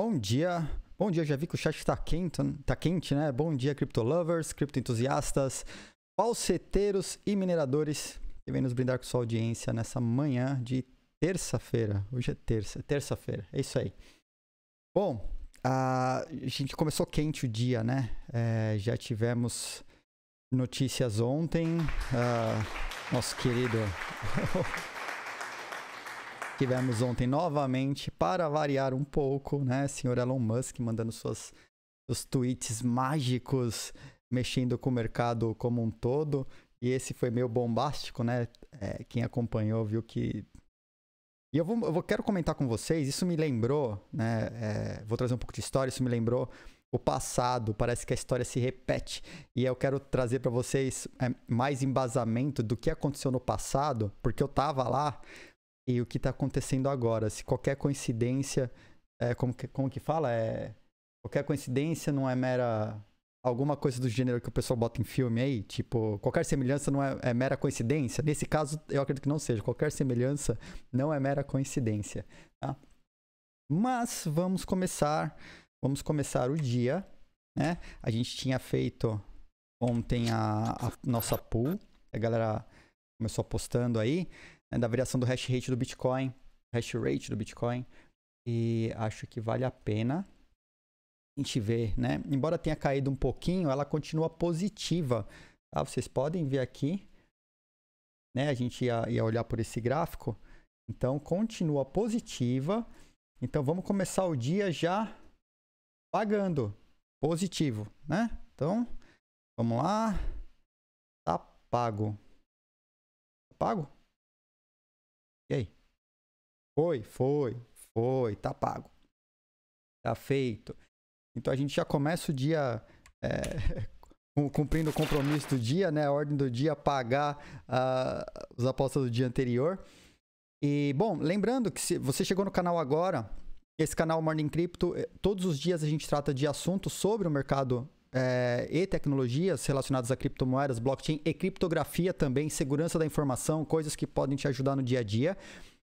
Bom dia. Bom dia, já vi que o chat está quente, tá quente, né? Bom dia, criptolovers, lovers, cripto entusiastas, falseteiros e mineradores que vem nos brindar com sua audiência nessa manhã de terça-feira. Hoje é terça, é terça-feira, é isso aí. Bom, a gente começou quente o dia, né? É, já tivemos notícias ontem. Uh, nosso querido Tivemos ontem novamente, para variar um pouco, né? Senhor Elon Musk mandando suas, seus tweets mágicos, mexendo com o mercado como um todo. E esse foi meio bombástico, né? É, quem acompanhou viu que. E eu, vou, eu vou, quero comentar com vocês, isso me lembrou, né? É, vou trazer um pouco de história, isso me lembrou o passado, parece que a história se repete. E eu quero trazer para vocês é, mais embasamento do que aconteceu no passado, porque eu tava lá e o que está acontecendo agora. Se qualquer coincidência, é, como, que, como que fala? É, qualquer coincidência não é mera. Alguma coisa do gênero que o pessoal bota em filme aí, tipo, qualquer semelhança não é, é mera coincidência. Nesse caso, eu acredito que não seja. Qualquer semelhança não é mera coincidência. Tá? Mas vamos começar. Vamos começar o dia. Né? A gente tinha feito ontem a, a nossa pool. A galera começou postando aí né, da variação do hash rate do Bitcoin, hash rate do Bitcoin. E acho que vale a pena a gente ver, né? Embora tenha caído um pouquinho, ela continua positiva. Tá? Vocês podem ver aqui, né? A gente ia, ia olhar por esse gráfico. Então, continua positiva. Então, vamos começar o dia já pagando. Positivo, né? Então, vamos lá. Tá pago. Tá pago? E aí? Foi, foi, foi, tá pago. Tá feito. Então a gente já começa o dia é, cumprindo o compromisso do dia, né? A ordem do dia, pagar uh, os apostas do dia anterior. E, bom, lembrando que se você chegou no canal agora, esse canal Morning Crypto, eh, todos os dias a gente trata de assuntos sobre o mercado é, e tecnologias relacionadas a criptomoedas, blockchain e criptografia também, segurança da informação, coisas que podem te ajudar no dia a dia.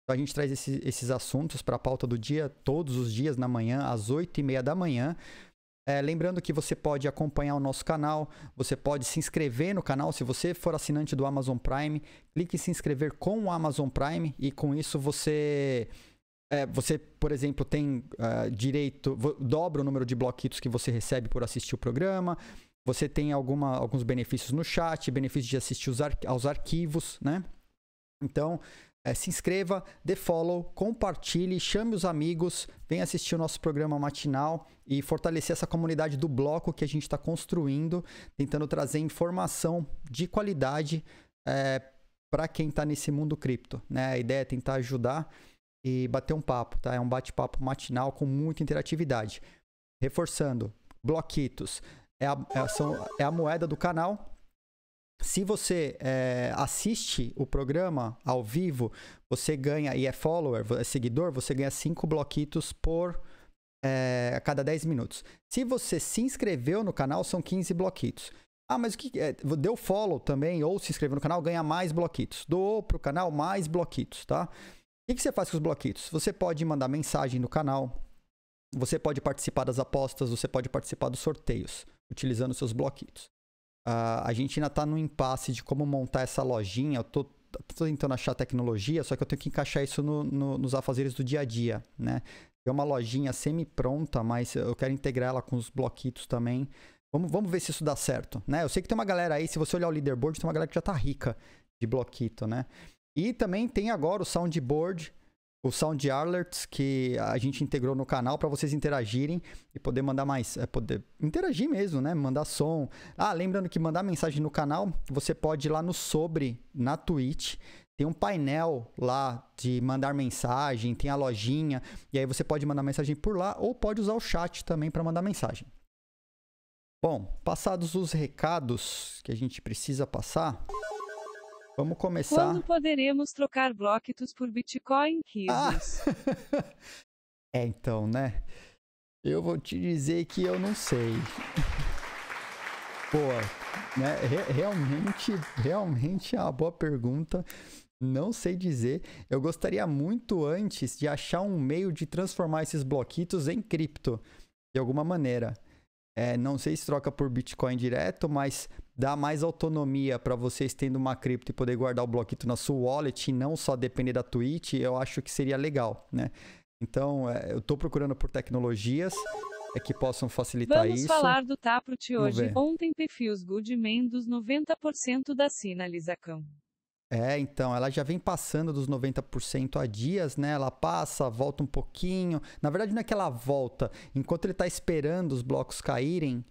Então a gente traz esse, esses assuntos para a pauta do dia todos os dias na manhã, às 8h30 da manhã. É, lembrando que você pode acompanhar o nosso canal, você pode se inscrever no canal. Se você for assinante do Amazon Prime, clique em se inscrever com o Amazon Prime e com isso você é, você, por exemplo, tem uh, direito, dobra o número de bloquitos que você recebe por assistir o programa. Você tem alguma, alguns benefícios no chat, benefício de assistir ar, aos arquivos, né? Então, é, se inscreva, dê follow, compartilhe, chame os amigos, venha assistir o nosso programa matinal e fortalecer essa comunidade do bloco que a gente está construindo, tentando trazer informação de qualidade é, para quem está nesse mundo cripto. Né? A ideia é tentar ajudar e bater um papo, tá? É um bate-papo matinal com muita interatividade. Reforçando, bloquitos é a, é a, são, é a moeda do canal. Se você é, assiste o programa ao vivo, você ganha, e é follower, é seguidor, você ganha 5 bloquitos por é, a cada 10 minutos. Se você se inscreveu no canal, são 15 bloquitos. Ah, mas o que é? Deu follow também ou se inscreveu no canal, ganha mais bloquitos. Doou pro canal mais bloquitos, tá? O que, você faz com os bloquitos? Você pode mandar mensagem no canal, você pode participar das apostas, você pode participar dos sorteios, utilizando seus bloquitos. Uh, a gente ainda está no impasse de como montar essa lojinha. Eu tô, tô, tentando achar tecnologia, só que eu tenho que encaixar isso no, no, nos afazeres do dia a dia, né? É uma lojinha semi-pronta, mas eu quero integrar ela com os bloquitos também. Vamos, vamos ver se isso dá certo, né? Eu sei que tem uma galera aí, se você olhar o leaderboard, tem uma galera que já tá rica de bloquito, né? E também tem agora o soundboard, o sound alerts que a gente integrou no canal para vocês interagirem e poder mandar mais, é poder interagir mesmo, né? Mandar som. Ah, lembrando que mandar mensagem no canal, você pode ir lá no sobre na Twitch. Tem um painel lá de mandar mensagem, tem a lojinha, e aí você pode mandar mensagem por lá ou pode usar o chat também para mandar mensagem. Bom, passados os recados que a gente precisa passar, Vamos começar. Quando poderemos trocar bloquitos por Bitcoin? Risos. Ah. é, então, né? Eu vou te dizer que eu não sei. Boa. né? Re realmente, realmente é uma boa pergunta. Não sei dizer. Eu gostaria muito antes de achar um meio de transformar esses bloquitos em cripto, de alguma maneira. É, não sei se troca por Bitcoin direto, mas dá mais autonomia para vocês tendo uma cripto e poder guardar o bloquito na sua wallet e não só depender da Twitch, eu acho que seria legal, né? Então, é, eu estou procurando por tecnologias é que possam facilitar Vamos isso. Vamos falar do Taproot hoje. Ontem perfis Goodman dos 90% da sinalização. É, então, ela já vem passando dos 90% a dias, né? Ela passa, volta um pouquinho. Na verdade, não é que ela volta. Enquanto ele está esperando os blocos caírem,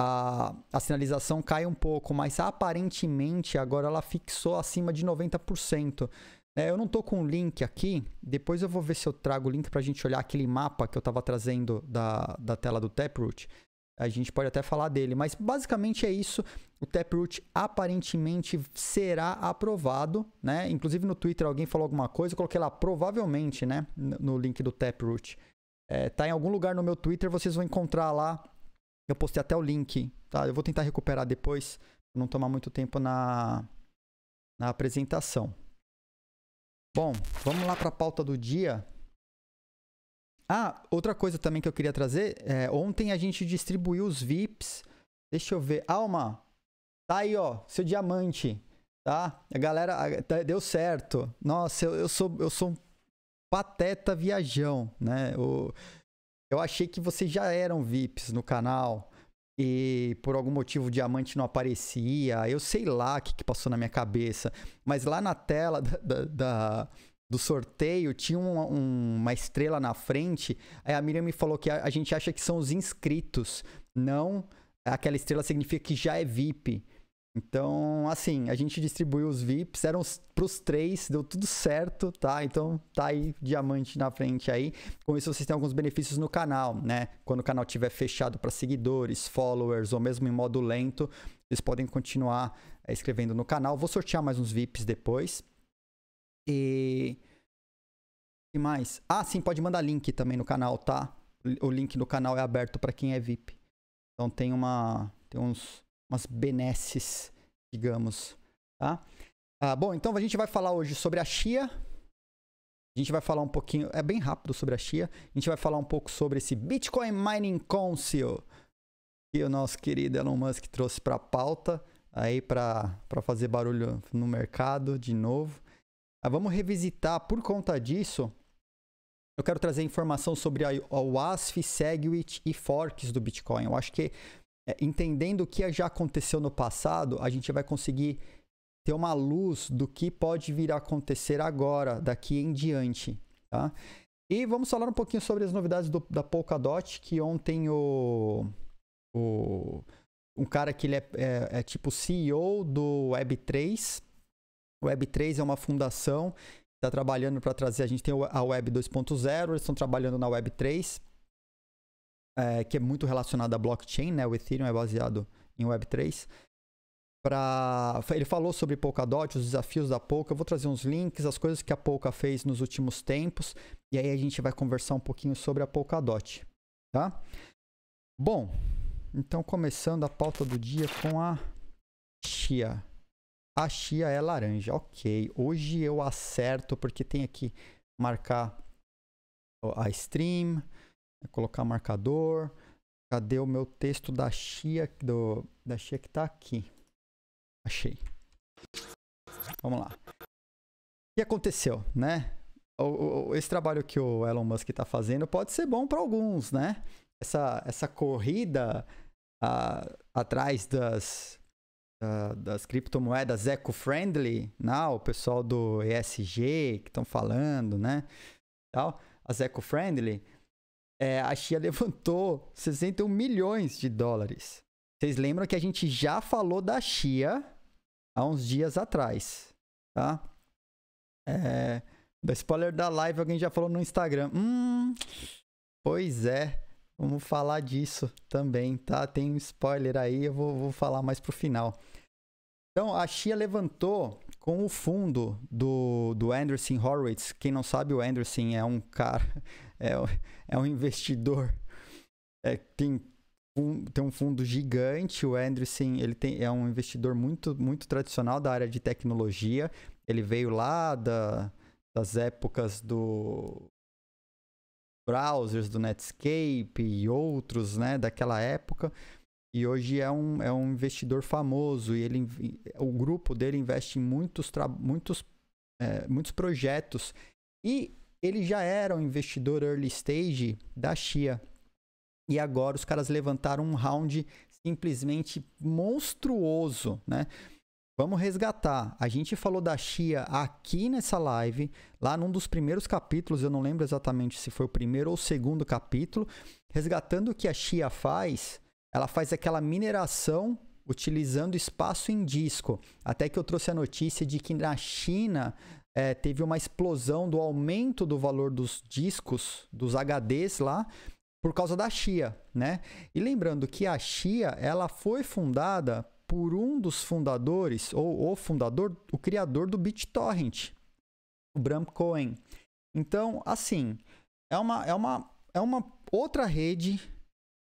a, a sinalização cai um pouco, mas aparentemente agora ela fixou acima de 90%. É, eu não tô com o link aqui, depois eu vou ver se eu trago o link para a gente olhar aquele mapa que eu estava trazendo da, da tela do Taproot. A gente pode até falar dele, mas basicamente é isso. O Taproot aparentemente será aprovado, né? Inclusive no Twitter alguém falou alguma coisa, eu coloquei lá provavelmente, né? No link do Taproot. É, tá em algum lugar no meu Twitter, vocês vão encontrar lá eu postei até o link, tá? Eu vou tentar recuperar depois, pra não tomar muito tempo na, na apresentação. Bom, vamos lá para a pauta do dia. Ah, outra coisa também que eu queria trazer, é, ontem a gente distribuiu os VIPs. Deixa eu ver. Alma, tá aí, ó, seu diamante, tá? A galera, a, tá, deu certo. Nossa, eu, eu, sou eu sou um pateta viajão, né? O, eu achei que vocês já eram VIPs no canal e por algum motivo o diamante não aparecia. Eu sei lá o que, que passou na minha cabeça. Mas lá na tela da, da, da do sorteio tinha um, uma estrela na frente. Aí a Miriam me falou que a, a gente acha que são os inscritos, não aquela estrela significa que já é VIP. Então, assim, a gente distribuiu os VIPs, eram para os três, deu tudo certo, tá? Então tá aí diamante na frente aí. Com isso vocês têm alguns benefícios no canal, né? Quando o canal tiver fechado para seguidores, followers ou mesmo em modo lento, vocês podem continuar é, escrevendo no canal. Vou sortear mais uns VIPs depois. E que mais? Ah, sim, pode mandar link também no canal, tá? O link no canal é aberto para quem é VIP. Então tem uma tem uns umas benesses, digamos, tá? Ah, bom, então a gente vai falar hoje sobre a Chia. A gente vai falar um pouquinho, é bem rápido sobre a Chia. A gente vai falar um pouco sobre esse Bitcoin Mining Council que o nosso querido Elon Musk trouxe para pauta aí para fazer barulho no mercado de novo. Ah, vamos revisitar por conta disso. Eu quero trazer informação sobre a, a WASF, Segwit e forks do Bitcoin. Eu acho que é, entendendo o que já aconteceu no passado, a gente vai conseguir ter uma luz do que pode vir a acontecer agora, daqui em diante. Tá? E vamos falar um pouquinho sobre as novidades do, da Polkadot, que ontem o, o um cara que ele é, é, é tipo CEO do Web3. O Web3 é uma fundação que está trabalhando para trazer. A gente tem a Web 2.0, eles estão trabalhando na Web 3 é, que é muito relacionado à blockchain, né? O Ethereum é baseado em Web3. Pra... Ele falou sobre Polkadot, os desafios da Polka. Eu vou trazer uns links, as coisas que a Polka fez nos últimos tempos. E aí a gente vai conversar um pouquinho sobre a Polkadot, tá? Bom, então começando a pauta do dia com a chia. A chia é laranja, ok. Hoje eu acerto porque tem aqui marcar a stream, é colocar marcador. Cadê o meu texto da chia, do, da chia que está aqui? Achei. Vamos lá. O que aconteceu, né? O, o, esse trabalho que o Elon Musk está fazendo pode ser bom para alguns, né? Essa, essa corrida atrás das, das criptomoedas eco-friendly, não? Né? o pessoal do ESG que estão falando, né? Tal, as eco-friendly, é, a Chia levantou 61 milhões de dólares. Vocês lembram que a gente já falou da Chia há uns dias atrás, tá? É, spoiler da live, alguém já falou no Instagram. Hum, pois é, vamos falar disso também, tá? Tem um spoiler aí, eu vou, vou falar mais pro final. Então, a Chia levantou com o fundo do, do Anderson Horowitz. Quem não sabe, o Anderson é um cara é, é um investidor. É, tem, um, tem um fundo gigante. O anderson ele tem, é um investidor muito, muito tradicional da área de tecnologia. Ele veio lá da, das épocas do browsers do Netscape e outros, né, daquela época. E hoje é um, é um investidor famoso e ele, o grupo dele investe em muitos, muitos, é, muitos projetos. E ele já era um investidor early stage da Chia. E agora os caras levantaram um round simplesmente monstruoso, né? Vamos resgatar. A gente falou da Chia aqui nessa live, lá num dos primeiros capítulos, eu não lembro exatamente se foi o primeiro ou o segundo capítulo, resgatando o que a Chia faz, ela faz aquela mineração utilizando espaço em disco. Até que eu trouxe a notícia de que na China é, teve uma explosão do aumento do valor dos discos, dos HDs lá, por causa da Chia, né? E lembrando que a Chia, ela foi fundada por um dos fundadores, ou o fundador, o criador do BitTorrent, o Bram Cohen. Então, assim, é uma, é uma, é uma outra rede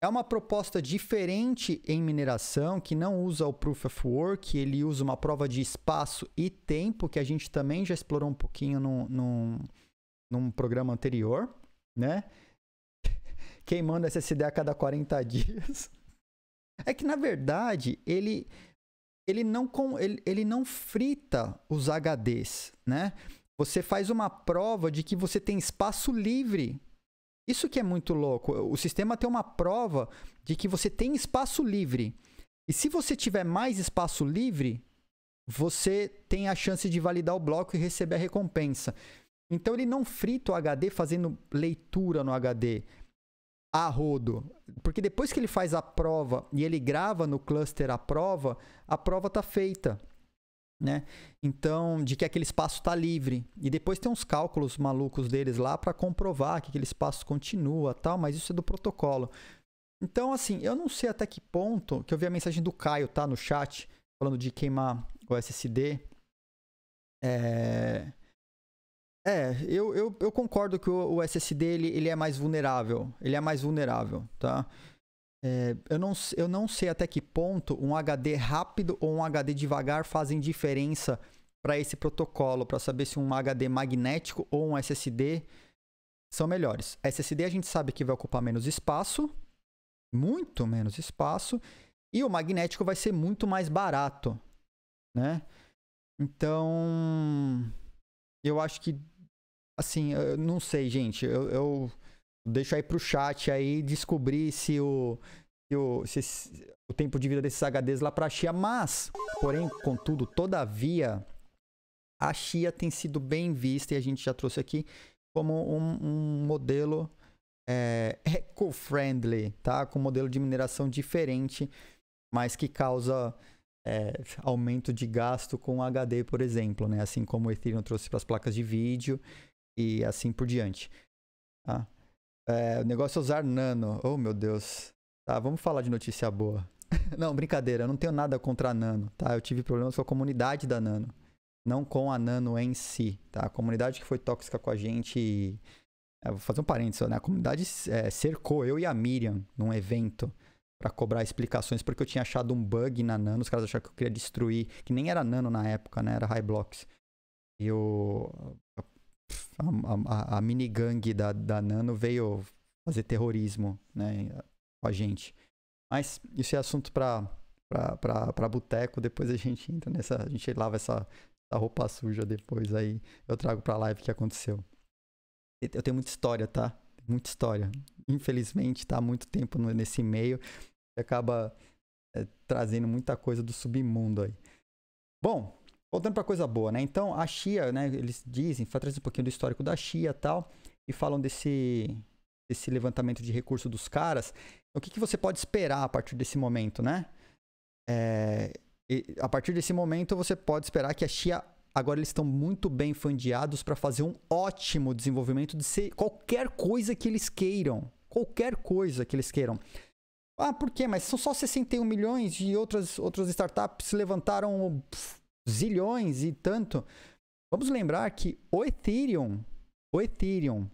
é uma proposta diferente em mineração, que não usa o Proof of Work, ele usa uma prova de espaço e tempo, que a gente também já explorou um pouquinho num, num, num programa anterior, né? Queimando SSD a cada 40 dias. É que, na verdade, ele, ele, não, com, ele, ele não frita os HDs, né? Você faz uma prova de que você tem espaço livre isso que é muito louco. O sistema tem uma prova de que você tem espaço livre. E se você tiver mais espaço livre, você tem a chance de validar o bloco e receber a recompensa. Então ele não frita o HD fazendo leitura no HD a rodo. Porque depois que ele faz a prova e ele grava no cluster a prova, a prova está feita né? Então, de que aquele espaço está livre. E depois tem uns cálculos malucos deles lá para comprovar que aquele espaço continua, tal, mas isso é do protocolo. Então, assim, eu não sei até que ponto que eu vi a mensagem do Caio, tá, no chat, falando de queimar o SSD. É, é eu, eu, eu concordo que o, o SSD ele, ele é mais vulnerável, ele é mais vulnerável, tá? É, eu, não, eu não sei até que ponto um HD rápido ou um HD devagar fazem diferença para esse protocolo, para saber se um HD magnético ou um SSD são melhores. SSD a gente sabe que vai ocupar menos espaço, muito menos espaço, e o magnético vai ser muito mais barato, né? Então, eu acho que, assim, eu não sei, gente, eu, eu Deixa aí pro chat aí descobrir se o, se o, se o tempo de vida desses HDs lá pra XIA Mas, porém, contudo, todavia, a XIA tem sido bem vista e a gente já trouxe aqui como um, um modelo é, eco-friendly, tá? Com um modelo de mineração diferente, mas que causa é, aumento de gasto com HD, por exemplo, né? Assim como o Ethereum trouxe para as placas de vídeo e assim por diante. Tá? É, o negócio é usar nano. Oh, meu Deus. Tá, vamos falar de notícia boa. não, brincadeira, eu não tenho nada contra a nano, tá? Eu tive problemas com a comunidade da nano. Não com a nano em si, tá? A comunidade que foi tóxica com a gente. É, vou fazer um parênteses, né? A comunidade é, cercou eu e a Miriam num evento para cobrar explicações porque eu tinha achado um bug na nano. Os caras acharam que eu queria destruir, que nem era nano na época, né? Era high blocks. E o a, a, a da, da Nano veio fazer terrorismo né, com a gente. Mas isso é assunto para para boteco, depois a gente entra nessa, a gente lava essa, essa roupa suja depois aí, eu trago para live o que aconteceu. Eu tenho muita história, tá? Muita história. Infelizmente tá muito tempo nesse meio e acaba é, trazendo muita coisa do submundo aí. Bom, Voltando para coisa boa, né? Então, a Xia, né? Eles dizem, trazem um pouquinho do histórico da Xia e tal, e falam desse, desse levantamento de recurso dos caras. Então, o que, que você pode esperar a partir desse momento, né? É, a partir desse momento, você pode esperar que a Xia agora eles estão muito bem fundeados para fazer um ótimo desenvolvimento de ser qualquer coisa que eles queiram. Qualquer coisa que eles queiram. Ah, por quê? Mas são só 61 milhões e outras, outras startups levantaram zilhões e tanto. Vamos lembrar que o Ethereum, o Ethereum,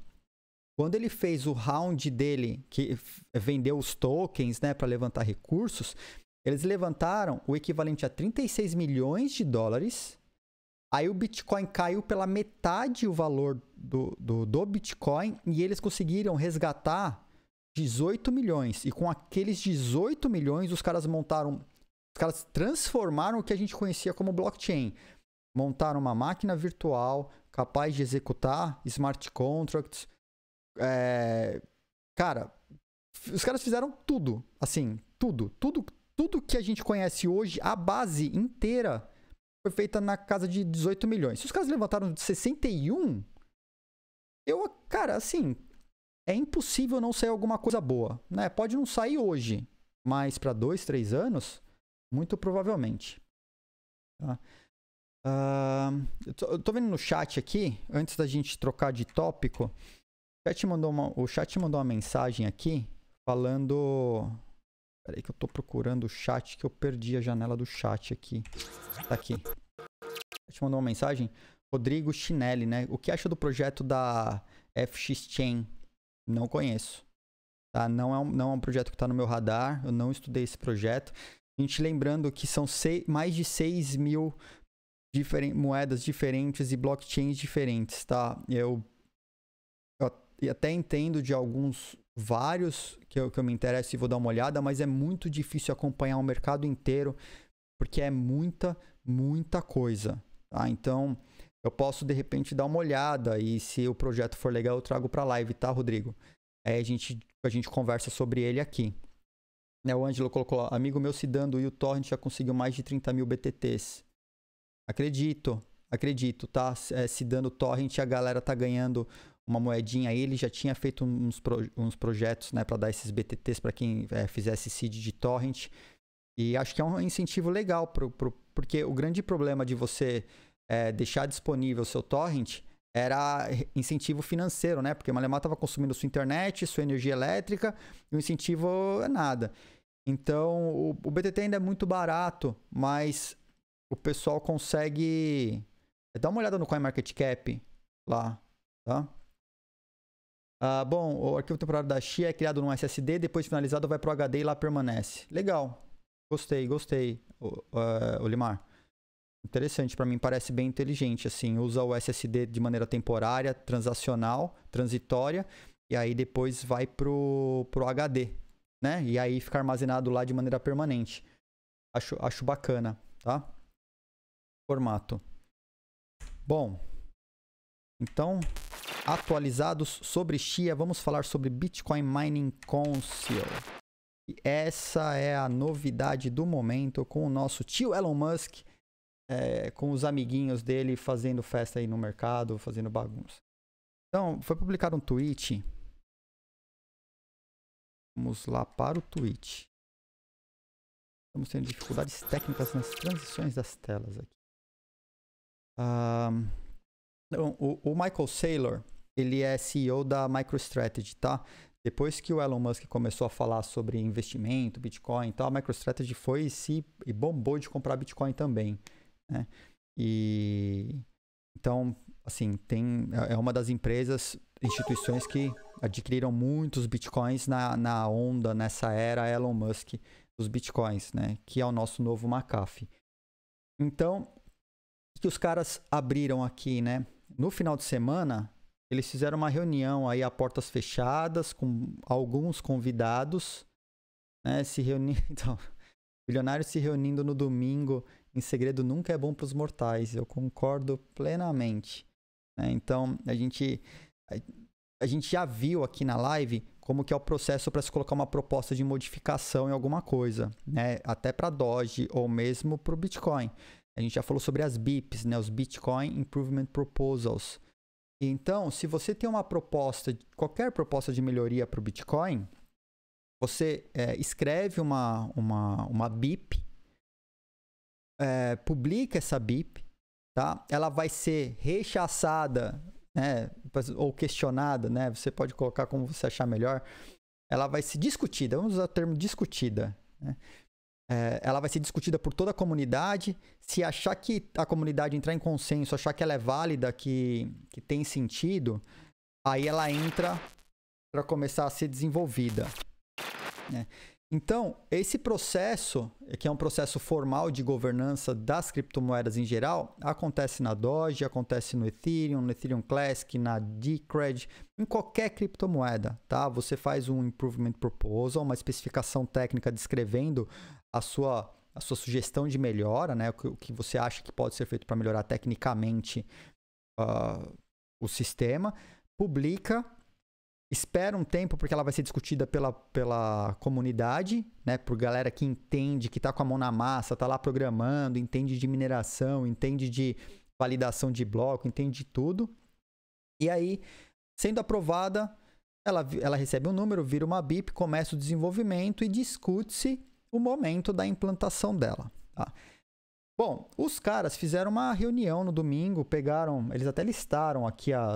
quando ele fez o round dele, que vendeu os tokens, né, para levantar recursos, eles levantaram o equivalente a 36 milhões de dólares. Aí o Bitcoin caiu pela metade o valor do, do, do, Bitcoin e eles conseguiram resgatar 18 milhões. E com aqueles 18 milhões, os caras montaram caras transformaram o que a gente conhecia como blockchain. Montaram uma máquina virtual capaz de executar smart contracts. É, cara, os caras fizeram tudo, assim, tudo, tudo, tudo que a gente conhece hoje, a base inteira foi feita na casa de 18 milhões. Se os caras levantaram de 61, eu, cara, assim, é impossível não sair alguma coisa boa, né? Pode não sair hoje, mas para dois, três anos, muito provavelmente. Tá? Uh, eu, tô, vendo no chat aqui, antes da gente trocar de tópico, o chat mandou uma, o chat mandou uma mensagem aqui falando. Peraí que eu tô procurando o chat que eu perdi a janela do chat aqui. Tá aqui. O chat mandou uma mensagem. Rodrigo Chinelli, né? O que acha do projeto da FX Chain? Não conheço. Tá? Não, é um, não é um projeto que está no meu radar. Eu não estudei esse projeto gente lembrando que são seis, mais de 6 mil moedas diferentes e blockchains diferentes, tá? Eu, eu até entendo de alguns, vários que eu, que eu me interesso e vou dar uma olhada, mas é muito difícil acompanhar o mercado inteiro, porque é muita, muita coisa, tá? Então, eu posso de repente dar uma olhada e se o projeto for legal eu trago para live, tá, Rodrigo? Aí a gente, a gente conversa sobre ele aqui. Né, o Ângelo colocou, amigo meu se dando e o Torrent já conseguiu mais de 30 mil BTTs. Acredito, acredito, tá? É, se dando Torrent, a galera tá ganhando uma moedinha. Ele já tinha feito uns, pro, uns projetos, né, para dar esses BTTs para quem é, fizesse seed de Torrent. E acho que é um incentivo legal, pro, pro porque o grande problema de você é, deixar disponível o seu torrent era incentivo financeiro, né? Porque Malemar estava consumindo sua internet, sua energia elétrica, e o incentivo é nada. Então, o, o BTT ainda é muito barato, mas o pessoal consegue... Eh, dá uma olhada no CoinMarketCap lá, tá? Ah, bom, o arquivo temporário da XI é criado num SSD, depois finalizado vai para o HD e lá permanece. Legal. Gostei, gostei, o, uh, Olimar. Interessante, para mim parece bem inteligente, assim, usa o SSD de maneira temporária, transacional, transitória, e aí depois vai pro, pro HD, né? E aí fica armazenado lá de maneira permanente. Acho, acho bacana, tá? Formato. Bom, então, atualizados sobre Chia, vamos falar sobre Bitcoin Mining Council. E essa é a novidade do momento com o nosso tio Elon Musk é, com os amiguinhos dele fazendo festa aí no mercado, fazendo bagunça. Então, foi publicado um tweet. Vamos lá para o tweet. Estamos tendo dificuldades técnicas nas transições das telas aqui. Um, ah, o, o Michael Saylor, ele é CEO da MicroStrategy, tá? Depois que o Elon Musk começou a falar sobre investimento, Bitcoin e tal, a MicroStrategy foi e, se, e bombou de comprar Bitcoin também. Né? E então, assim, tem é, é uma das empresas, instituições que adquiriram muitos bitcoins na, na onda nessa era Elon Musk dos bitcoins, né? Que é o nosso novo McAfee. Então, o que os caras abriram aqui, né? No final de semana, eles fizeram uma reunião aí a portas fechadas com alguns convidados, né? Se reunindo, então, bilionários se reunindo no domingo em segredo nunca é bom para os mortais. Eu concordo plenamente. Né? Então, a gente, a, a gente já viu aqui na live como que é o processo para se colocar uma proposta de modificação em alguma coisa, né? Até para Doge ou mesmo para o Bitcoin. A gente já falou sobre as BIPs, né? Os Bitcoin Improvement Proposals. Então, se você tem uma proposta, qualquer proposta de melhoria para o Bitcoin, você é, escreve uma, uma, uma BIP é, publica essa BIP, tá? Ela vai ser rechaçada, né? Ou questionada, né? Você pode colocar como você achar melhor. Ela vai ser discutida, vamos usar o termo discutida, né? É, ela vai ser discutida por toda a comunidade. Se achar que a comunidade entrar em consenso, achar que ela é válida, que, que tem sentido, aí ela entra para começar a ser desenvolvida. Né? Então, esse processo, que é um processo formal de governança das criptomoedas em geral, acontece na Doge, acontece no Ethereum, no Ethereum Classic, na Decred, em qualquer criptomoeda, tá? Você faz um improvement proposal, uma especificação técnica descrevendo a sua a sua sugestão de melhora, né? O que você acha que pode ser feito para melhorar tecnicamente uh, o sistema, publica espera um tempo porque ela vai ser discutida pela, pela comunidade, né? Por galera que entende, que está com a mão na massa, está lá programando, entende de mineração, entende de validação de bloco, entende de tudo. E aí, sendo aprovada, ela, ela recebe um número, vira uma BIP, começa o desenvolvimento e discute-se o momento da implantação dela. Tá? Bom, os caras fizeram uma reunião no domingo, pegaram, eles até listaram aqui a,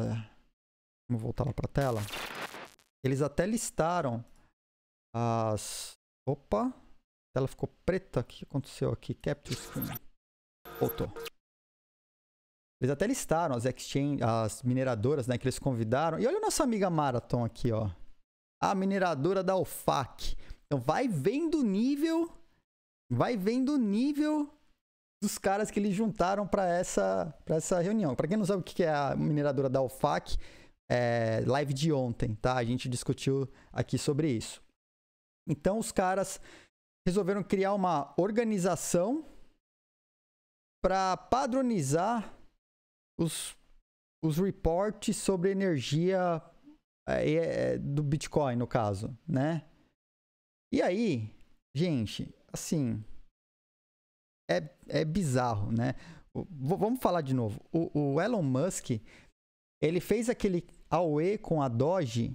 Vamos voltar lá para a tela. Eles até listaram as. Opa! ela ficou preta. O que aconteceu aqui? Capture Screen. Voltou. Eles até listaram as exchange, as mineradoras, né, que eles convidaram. E olha a nossa amiga Marathon aqui, ó. A mineradora da OFAC. Então vai vendo o nível, vai vendo o nível dos caras que eles juntaram para essa, essa reunião. Para quem não sabe o que é a mineradora da OFAC, é, live de ontem, tá? A gente discutiu aqui sobre isso. Então os caras resolveram criar uma organização para padronizar os, os reportes sobre energia é, é, do Bitcoin, no caso, né? E aí, gente, assim, é, é bizarro, né? vamos falar de novo. O, o Elon Musk, ele fez aquele AOE com a Doge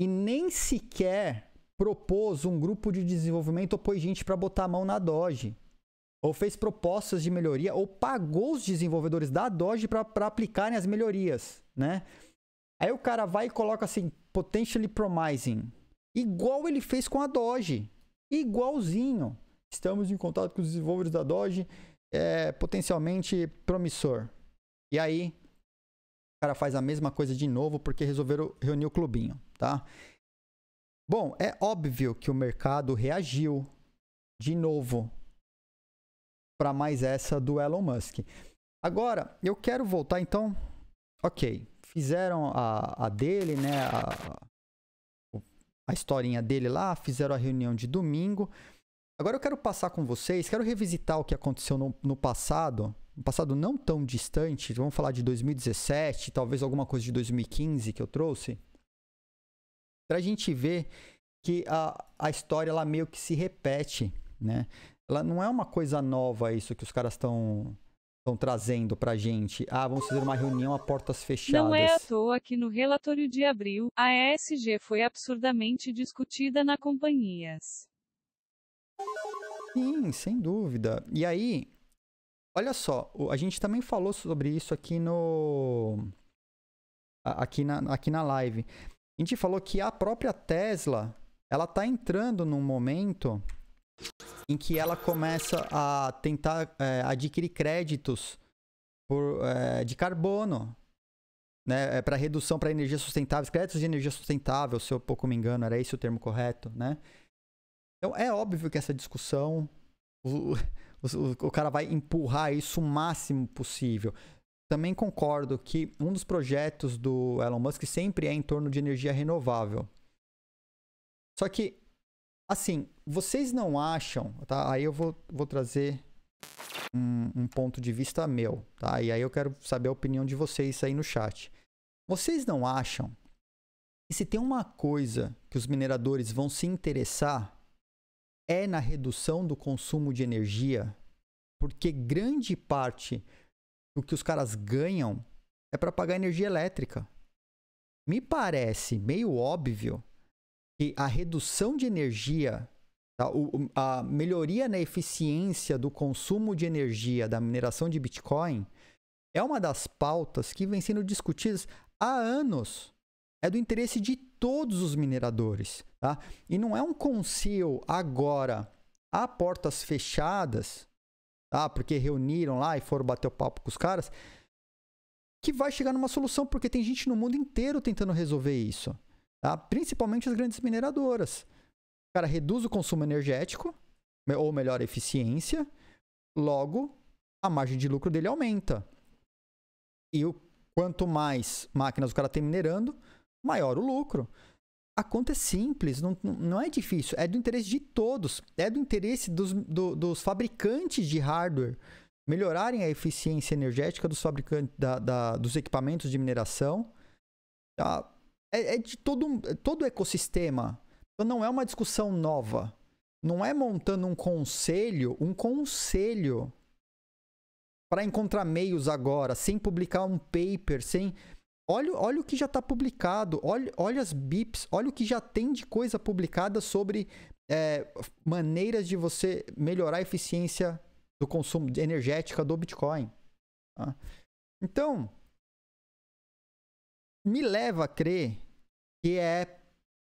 e nem sequer propôs um grupo de desenvolvimento ou pôs gente para botar a mão na Doge. Ou fez propostas de melhoria ou pagou os desenvolvedores da Doge para aplicarem as melhorias, né? Aí o cara vai e coloca assim, potentially promising. Igual ele fez com a Doge. Igualzinho. Estamos em contato com os desenvolvedores da Doge. É, potencialmente promissor. E aí, cara faz a mesma coisa de novo porque resolveram reunir o clubinho, tá? Bom, é óbvio que o mercado reagiu de novo para mais essa do Elon Musk. Agora, eu quero voltar então, OK, fizeram a, a dele, né, a, a historinha dele lá, fizeram a reunião de domingo. Agora eu quero passar com vocês, quero revisitar o que aconteceu no, no passado um passado não tão distante, vamos falar de 2017, talvez alguma coisa de 2015 que eu trouxe, para a gente ver que a, a história ela meio que se repete, né? Ela não é uma coisa nova isso que os caras estão estão trazendo para gente. Ah, vamos fazer uma reunião a portas fechadas. Não é à toa que no relatório de abril, a ESG foi absurdamente discutida na companhias. Sim, sem dúvida. E aí, Olha só, a gente também falou sobre isso aqui no aqui na, aqui na live. A gente falou que a própria Tesla, ela tá entrando num momento em que ela começa a tentar é, adquirir créditos por, é, de carbono, né, é, para redução para energia sustentável, créditos de energia sustentável, se eu pouco me engano, era esse o termo correto, né? Então é óbvio que essa discussão o, o, o cara vai empurrar isso o máximo possível. Também concordo que um dos projetos do Elon Musk sempre é em torno de energia renovável. Só que, assim, vocês não acham, tá? Aí eu vou, vou trazer um, um, ponto de vista meu, tá? E aí eu quero saber a opinião de vocês aí no chat. Vocês não acham que se tem uma coisa que os mineradores vão se interessar é na redução do consumo de energia, porque grande parte do que os caras ganham é para pagar energia elétrica. Me parece meio óbvio que a redução de energia, tá, a melhoria na eficiência do consumo de energia da mineração de Bitcoin é uma das pautas que vem sendo discutidas há anos é do interesse de todos os mineradores, tá? E não é um conselho agora a portas fechadas, tá? Porque reuniram lá e foram bater o papo com os caras, que vai chegar numa solução, porque tem gente no mundo inteiro tentando resolver isso, tá? Principalmente as grandes mineradoras. O cara reduz o consumo energético, ou melhor, a eficiência, logo a margem de lucro dele aumenta. E o quanto mais máquinas o cara tem minerando, maior o lucro. A conta é simples, não, não é difícil, é do interesse de todos, é do interesse dos, do, dos fabricantes de hardware melhorarem a eficiência energética dos fabricantes da, da, dos equipamentos de mineração. Tá? É, é, de todo, é todo o ecossistema. Então não é uma discussão nova. Não é montando um conselho, um conselho para encontrar meios agora, sem publicar um paper, sem Olha, olha o que já está publicado, olha, olha as bips, olha o que já tem de coisa publicada sobre é, maneiras de você melhorar a eficiência do consumo energética do Bitcoin. Tá? Então, me leva a crer que é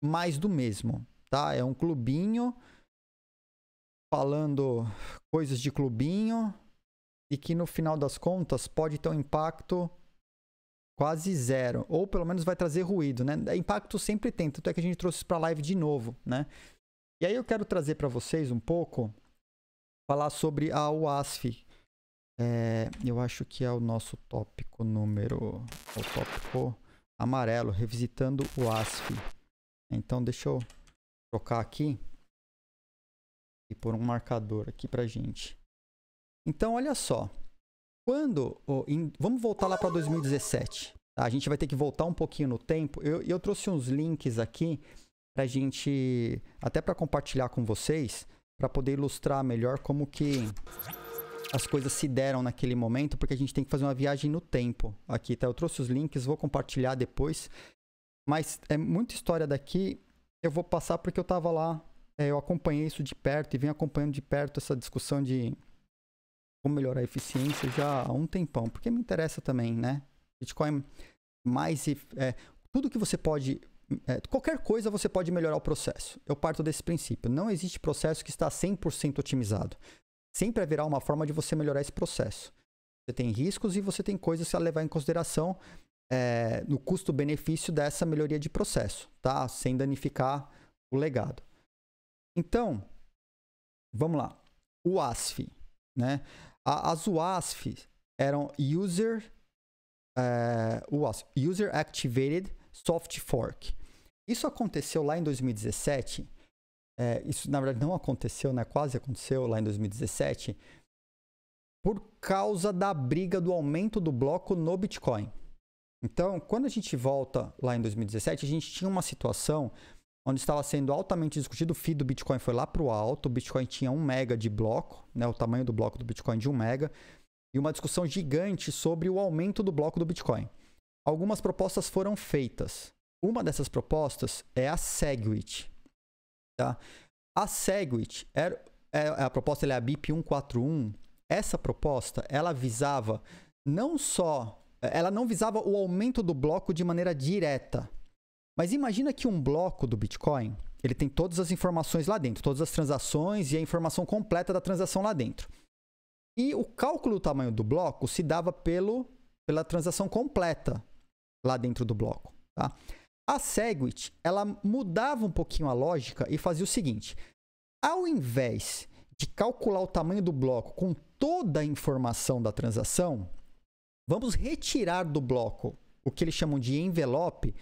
mais do mesmo, tá? É um clubinho falando coisas de clubinho e que no final das contas pode ter um impacto quase zero, ou pelo menos vai trazer ruído, né? É, impacto sempre tem, tanto é que a gente trouxe para a live de novo, né? E aí eu quero trazer para vocês um pouco, falar sobre a UASF. É, eu acho que é o nosso tópico número, é o tópico amarelo, revisitando o UASF. Então deixa eu trocar aqui e pôr um marcador aqui para gente. Então olha só, quando... Oh, vamos voltar lá para 2017. Tá? A gente vai ter que voltar um pouquinho no tempo. Eu, eu trouxe uns links aqui para gente... Até para compartilhar com vocês. para poder ilustrar melhor como que as coisas se deram naquele momento, porque a gente tem que fazer uma viagem no tempo aqui, tá? Eu trouxe os links, vou compartilhar depois. Mas é muita história daqui. Eu vou passar porque eu tava lá, é, eu acompanhei isso de perto e venho acompanhando de perto essa discussão de como melhorar a eficiência já há um tempão, porque me interessa também, né? Bitcoin mais é, tudo que você pode é, qualquer coisa você pode melhorar o processo. Eu parto desse princípio. Não existe processo que está 100% otimizado. Sempre haverá uma forma de você melhorar esse processo. Você tem riscos e você tem coisas a levar em consideração é, no custo-benefício dessa melhoria de processo, tá? Sem danificar o legado. Então, vamos lá. O ASF, né? A, as WASF eram User, eh, User Activated Soft Fork. Isso aconteceu lá em 2017. É, eh, isso na verdade não aconteceu, né? Quase aconteceu lá em 2017 por causa da briga do aumento do bloco no Bitcoin. Então, quando a gente volta lá em 2017, a gente tinha uma situação onde estava sendo altamente discutido, o FII do Bitcoin foi lá para o alto, o Bitcoin tinha 1 mega de bloco, né, o tamanho do bloco do Bitcoin de 1 mega, e uma discussão gigante sobre o aumento do bloco do Bitcoin. Algumas propostas foram feitas. Uma dessas propostas é a Segwit. Tá? A Segwit, era, é, é a proposta é a BIP 141, essa proposta ela visava não só, ela não visava o aumento do bloco de maneira direta, mas imagina que um bloco do Bitcoin, ele tem todas as informações lá dentro, todas as transações e a informação completa da transação lá dentro. E o cálculo do tamanho do bloco se dava pelo, pela transação completa lá dentro do bloco. Tá? A Segwit, ela mudava um pouquinho a lógica e fazia o seguinte. Ao invés de calcular o tamanho do bloco com toda a informação da transação, vamos retirar do bloco o que eles chamam de envelope,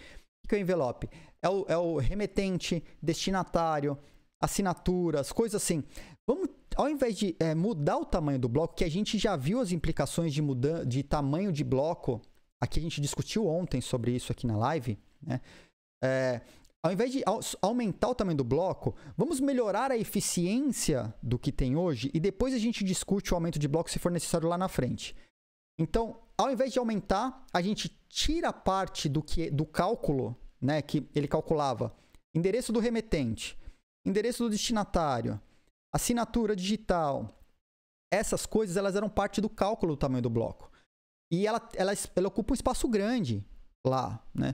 que é o envelope? É o, é o remetente, destinatário, assinaturas, coisas assim. Vamos, ao invés de é, mudar o tamanho do bloco, que a gente já viu as implicações de, mudan de tamanho de bloco, aqui a gente discutiu ontem sobre isso aqui na live, né? É, ao invés de aumentar o tamanho do bloco, vamos melhorar a eficiência do que tem hoje e depois a gente discute o aumento de bloco se for necessário lá na frente. Então, ao invés de aumentar, a gente tira parte do que do cálculo, né, que ele calculava endereço do remetente, endereço do destinatário, assinatura digital. Essas coisas elas eram parte do cálculo do tamanho do bloco. E ela, ela, ela ocupa um espaço grande lá, né?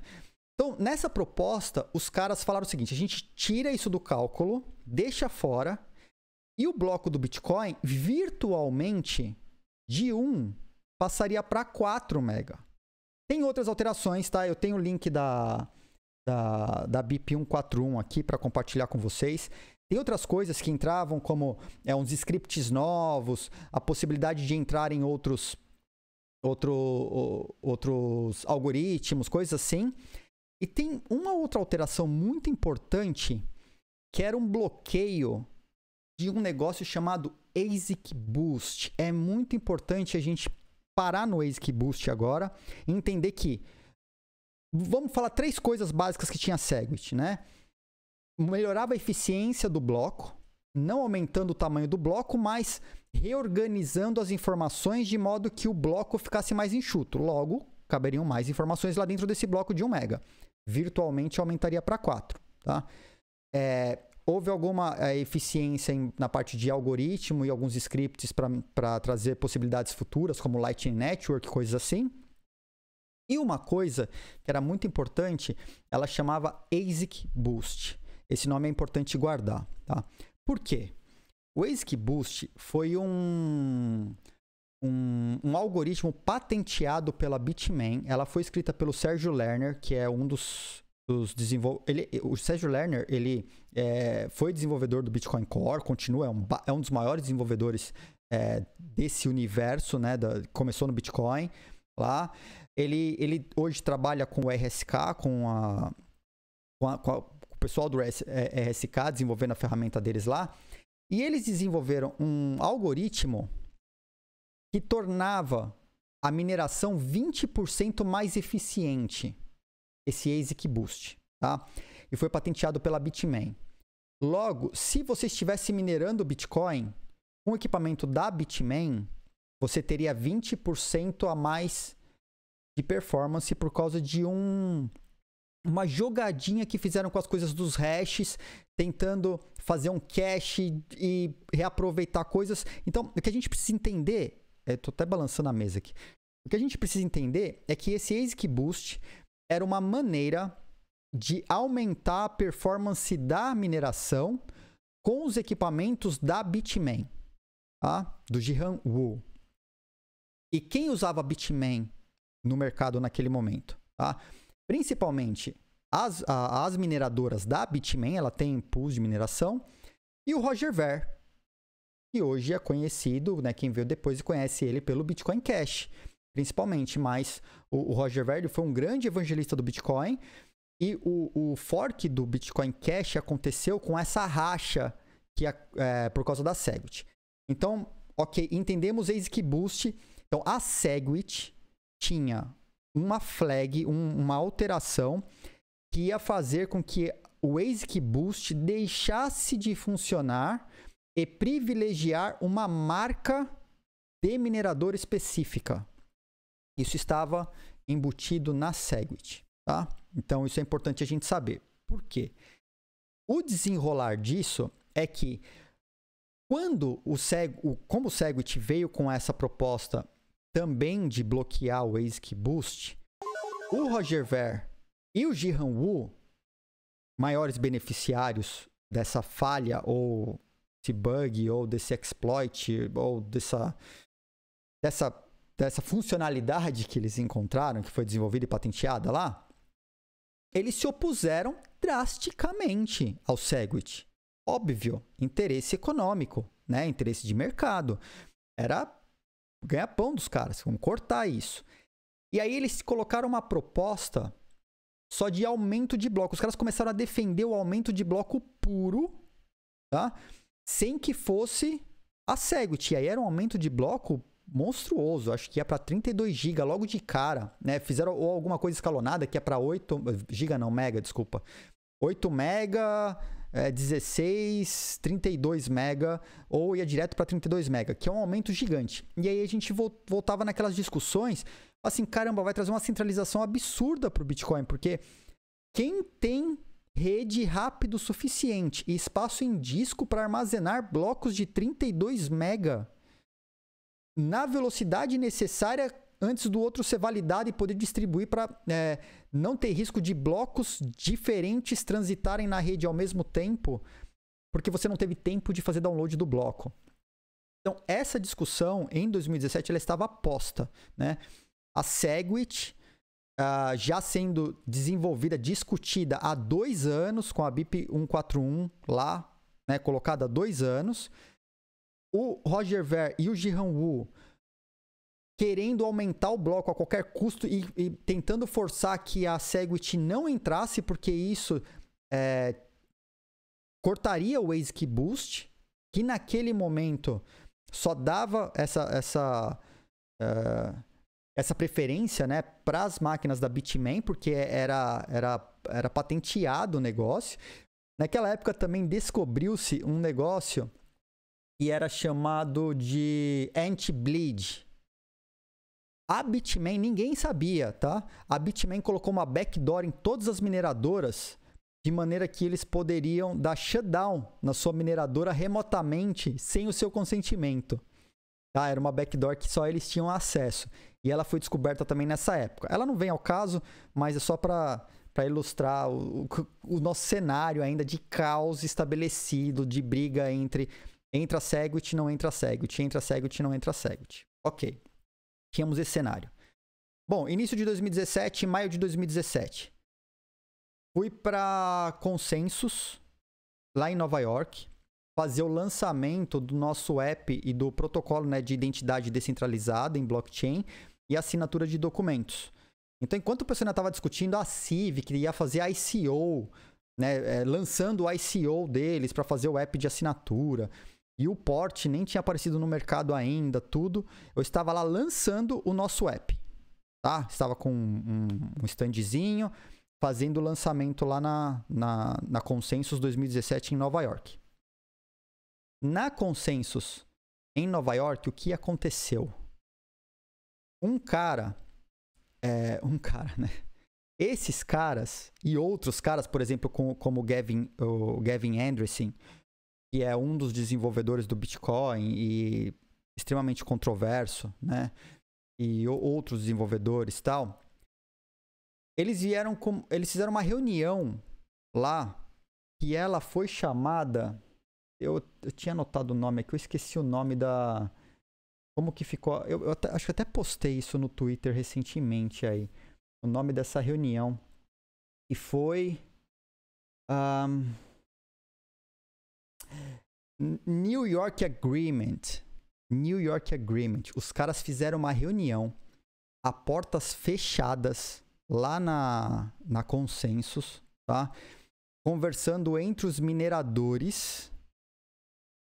Então, nessa proposta, os caras falaram o seguinte: a gente tira isso do cálculo, deixa fora, e o bloco do Bitcoin virtualmente de 1 passaria para 4 MB. Tem outras alterações, tá? Eu tenho o link da, da, da BIP 141 aqui para compartilhar com vocês. Tem outras coisas que entravam, como é, uns scripts novos, a possibilidade de entrar em outros, outro, outros algoritmos, coisas assim. E tem uma outra alteração muito importante, que era um bloqueio de um negócio chamado ASIC Boost. É muito importante a gente parar no ASIC Boost agora e entender que. Vamos falar três coisas básicas que tinha a Segwit, né? Melhorava a eficiência do bloco, não aumentando o tamanho do bloco, mas reorganizando as informações de modo que o bloco ficasse mais enxuto. Logo, caberiam mais informações lá dentro desse bloco de 1 mega. Virtualmente aumentaria para 4, tá? É, houve alguma é, eficiência em, na parte de algoritmo e alguns scripts para trazer possibilidades futuras, como Lightning Network, coisas assim. E uma coisa que era muito importante, ela chamava ASIC Boost. Esse nome é importante guardar, tá? Por quê? O ASIC Boost foi um, um, um, algoritmo patenteado pela Bitmain. Ela foi escrita pelo Sérgio Lerner, que é um dos dos ele O Sérgio Lerner, ele é, foi desenvolvedor do Bitcoin Core, continua, é um, é um dos maiores desenvolvedores é, desse universo, né? Da, começou no Bitcoin lá. Ele, ele hoje trabalha com o RSK, com a. Com, a, com, a, com o pessoal do RSK é, desenvolvendo a ferramenta deles lá. E eles desenvolveram um algoritmo que tornava a mineração 20% mais eficiente esse ASIC Boost, tá? E foi patenteado pela Bitmain. Logo, se você estivesse minerando Bitcoin, um equipamento da Bitmain, você teria 20% a mais de performance por causa de um uma jogadinha que fizeram com as coisas dos hashes, tentando fazer um cache e reaproveitar coisas. Então, o que a gente precisa entender, estou é, até balançando a mesa aqui. O que a gente precisa entender é que esse ASIC Boost era uma maneira de aumentar a performance da mineração com os equipamentos da Bitmain, tá? do Jihan Wu. E quem usava Bitmain no mercado naquele momento? Tá? Principalmente as, a, as mineradoras da Bitmain, ela tem pools de mineração, e o Roger Ver, que hoje é conhecido, né? quem veio depois e conhece ele pelo Bitcoin Cash principalmente, mas o, o Roger Ver foi um grande evangelista do Bitcoin e o, o, fork do Bitcoin Cash aconteceu com essa racha que é, por causa da Segwit. Então, ok, entendemos ASIC Boost. Então, a Segwit tinha uma flag, um, uma alteração que ia fazer com que o ASIC Boost deixasse de funcionar e privilegiar uma marca de minerador específica. Isso estava embutido na Segwit, tá? Então isso é importante a gente saber. Por quê? O desenrolar disso é que quando o Seg, o, como o Segwit veio com essa proposta também de bloquear o ASIC Boost, o Roger Ver e o Jihan Wu, maiores beneficiários dessa falha ou desse bug ou desse exploit ou dessa dessa dessa funcionalidade que eles encontraram, que foi desenvolvida e patenteada lá, eles se opuseram drasticamente ao Segwit. Óbvio, interesse econômico, né? interesse de mercado. Era ganha-pão dos caras, vamos cortar isso. E aí eles colocaram uma proposta só de aumento de bloco. Os caras começaram a defender o aumento de bloco puro, tá? Sem que fosse a Segwit. E aí era um aumento de bloco monstruoso, acho que ia para 32 GB logo de cara, né? Fizeram ou alguma coisa escalonada que é para 8 GB não, mega, desculpa. 8 mega, é, 16, 32 mega ou ia direto para 32 mega, que é um aumento gigante. E aí a gente voltava naquelas discussões, assim, caramba, vai trazer uma centralização absurda pro Bitcoin, porque quem tem rede rápido o suficiente e espaço em disco para armazenar blocos de 32 mega na velocidade necessária antes do outro ser validado e poder distribuir para é, não ter risco de blocos diferentes transitarem na rede ao mesmo tempo, porque você não teve tempo de fazer download do bloco. Então, essa discussão em 2017 ela estava posta. Né? A Segwit, uh, já sendo desenvolvida, discutida há dois anos, com a BIP 141 lá, né, colocada há dois anos, o Roger Ver e o Jihan Wu querendo aumentar o bloco a qualquer custo e, e tentando forçar que a Segwit não entrasse, porque isso é, cortaria o ASIC Boost, que naquele momento só dava essa essa uh, essa preferência né, para as máquinas da Bitmain, porque era, era, era patenteado o negócio. Naquela época também descobriu-se um negócio e era chamado de anti-bleed. A Bitmain ninguém sabia, tá? A Bitmain colocou uma backdoor em todas as mineradoras de maneira que eles poderiam dar shutdown na sua mineradora remotamente sem o seu consentimento. Tá? Era uma backdoor que só eles tinham acesso. E ela foi descoberta também nessa época. Ela não vem ao caso, mas é só para para ilustrar o, o, o nosso cenário ainda de caos estabelecido, de briga entre Entra Segwit, não entra Segwit. Entra Segwit, não entra Segwit. Ok. Tínhamos esse cenário. Bom, início de 2017, maio de 2017. Fui para Consensus, lá em Nova York, fazer o lançamento do nosso app e do protocolo né, de identidade descentralizada em blockchain e assinatura de documentos. Então, enquanto o pessoal estava discutindo a Civic, que ia fazer ICO, né, é, lançando o ICO deles para fazer o app de assinatura, e o porte nem tinha aparecido no mercado ainda, tudo. Eu estava lá lançando o nosso app, tá? Estava com um, um standzinho, fazendo o lançamento lá na, na, na Consensus 2017 em Nova York. Na Consensus em Nova York, o que aconteceu? Um cara, é, um cara, né? Esses caras e outros caras, por exemplo, como, como Gavin, o Gavin Anderson, que é um dos desenvolvedores do Bitcoin e extremamente controverso, né? E outros desenvolvedores tal. Eles vieram com, eles fizeram uma reunião lá que ela foi chamada eu, eu tinha anotado o nome aqui, eu esqueci o nome da como que ficou, eu, eu até, acho que até postei isso no Twitter recentemente aí. O nome dessa reunião e foi um, New York Agreement. New York Agreement. Os caras fizeram uma reunião a portas fechadas lá na, na Consensus, tá? Conversando entre os mineradores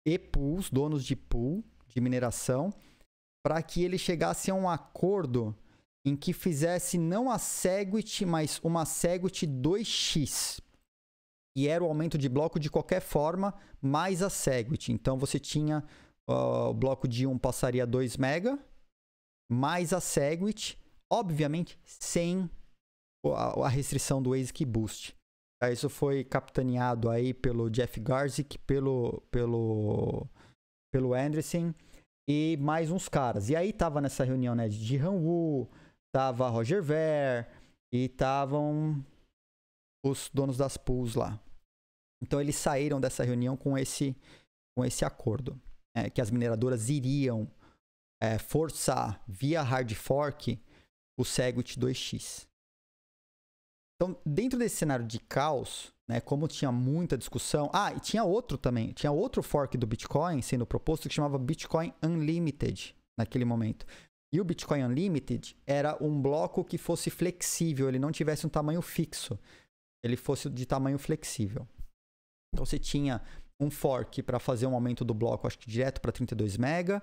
e pools, donos de pool de mineração, para que ele chegasse a um acordo em que fizesse não a Segwit, mas uma Segwit 2x, e era o aumento de bloco de qualquer forma, mais a Segwit. Então você tinha uh, o bloco de 1 passaria 2 mega, mais a Segwit, obviamente sem a, restrição do ASIC Boost. Tá, isso foi capitaneado aí pelo Jeff Garzik, pelo, pelo, pelo Anderson e mais uns caras. E aí tava nessa reunião né, de Han Wu, tava Roger Ver e estavam os donos das pools lá. Então eles saíram dessa reunião com esse, com esse acordo, é, que as mineradoras iriam é, forçar via hard fork o Segwit 2x. Então, dentro desse cenário de caos, né, como tinha muita discussão, ah, e tinha outro também, tinha outro fork do Bitcoin sendo proposto que chamava Bitcoin Unlimited naquele momento. E o Bitcoin Unlimited era um bloco que fosse flexível, ele não tivesse um tamanho fixo, ele fosse de tamanho flexível. Então você tinha um fork para fazer um aumento do bloco, acho que direto para 32 mega.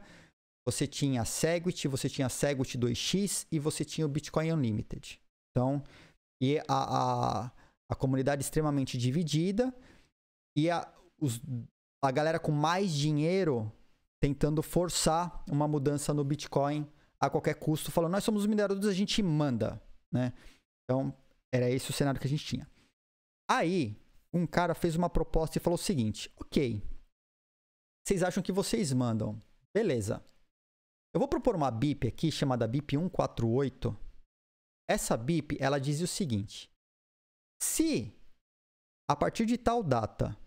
Você tinha Segwit, você tinha Segwit 2x e você tinha o Bitcoin Unlimited. Então, e a, a, a comunidade extremamente dividida e a, os, a galera com mais dinheiro tentando forçar uma mudança no Bitcoin a qualquer custo, falando: nós somos os mineradores, a gente manda, né? Então, era esse o cenário que a gente tinha. Aí, um cara fez uma proposta e falou o seguinte: ok, vocês acham que vocês mandam? Beleza. Eu vou propor uma BIP aqui chamada BIP 148. Essa BIP ela diz o seguinte: se a partir de tal data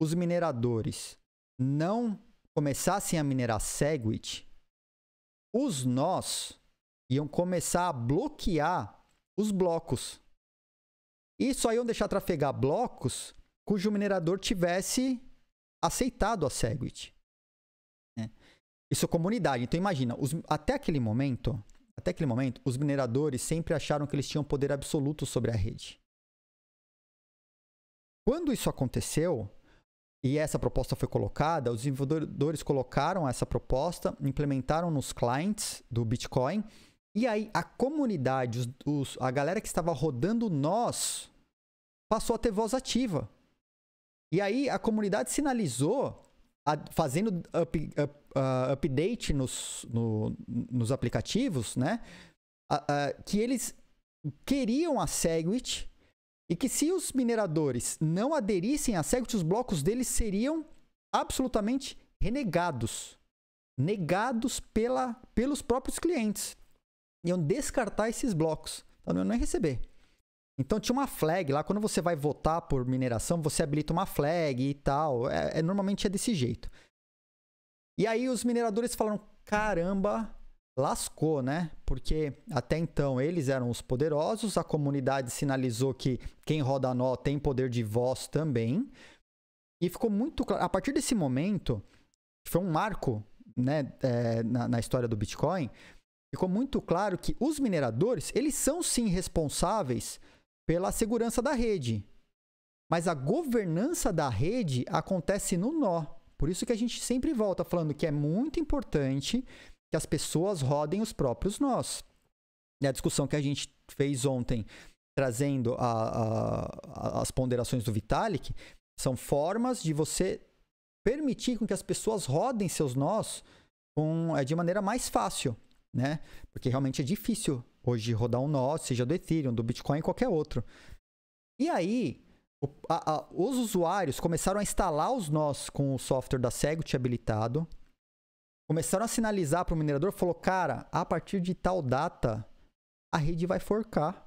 os mineradores não começassem a minerar Segwit, os nós iam começar a bloquear os blocos. E só iam deixar trafegar blocos cujo minerador tivesse aceitado a Segwit. Né? Isso é comunidade. Então imagina, os, até aquele momento, até aquele momento, os mineradores sempre acharam que eles tinham poder absoluto sobre a rede. Quando isso aconteceu e essa proposta foi colocada, os desenvolvedores colocaram essa proposta, implementaram nos clients do Bitcoin e aí, a comunidade, os, os, a galera que estava rodando nós, passou a ter voz ativa. E aí, a comunidade sinalizou, a, fazendo up, up, uh, update nos, no, nos aplicativos, né? A, a, que eles queriam a Segwit e que se os mineradores não aderissem a Segwit, os blocos deles seriam absolutamente renegados. Negados pela, pelos próprios clientes iam descartar esses blocos. Então não iam receber. Então tinha uma flag lá, quando você vai votar por mineração, você habilita uma flag e tal. É, é, normalmente é desse jeito. E aí os mineradores falaram: caramba, lascou, né? Porque até então eles eram os poderosos, a comunidade sinalizou que quem roda nó tem poder de voz também. E ficou muito claro. A partir desse momento, foi um marco né, é, na, na história do Bitcoin ficou muito claro que os mineradores, eles são sim responsáveis pela segurança da rede. Mas a governança da rede acontece no nó. Por isso que a gente sempre volta falando que é muito importante que as pessoas rodem os próprios nós. E a discussão que a gente fez ontem, trazendo a, a, as ponderações do Vitalik, são formas de você permitir com que as pessoas rodem seus nós com, é, de maneira mais fácil né? Porque realmente é difícil hoje rodar um nó, seja do Ethereum, do Bitcoin, qualquer outro. E aí, o, a, a, os usuários começaram a instalar os nós com o software da Segwit habilitado, começaram a sinalizar para o minerador, falou, cara, a partir de tal data, a rede vai forcar.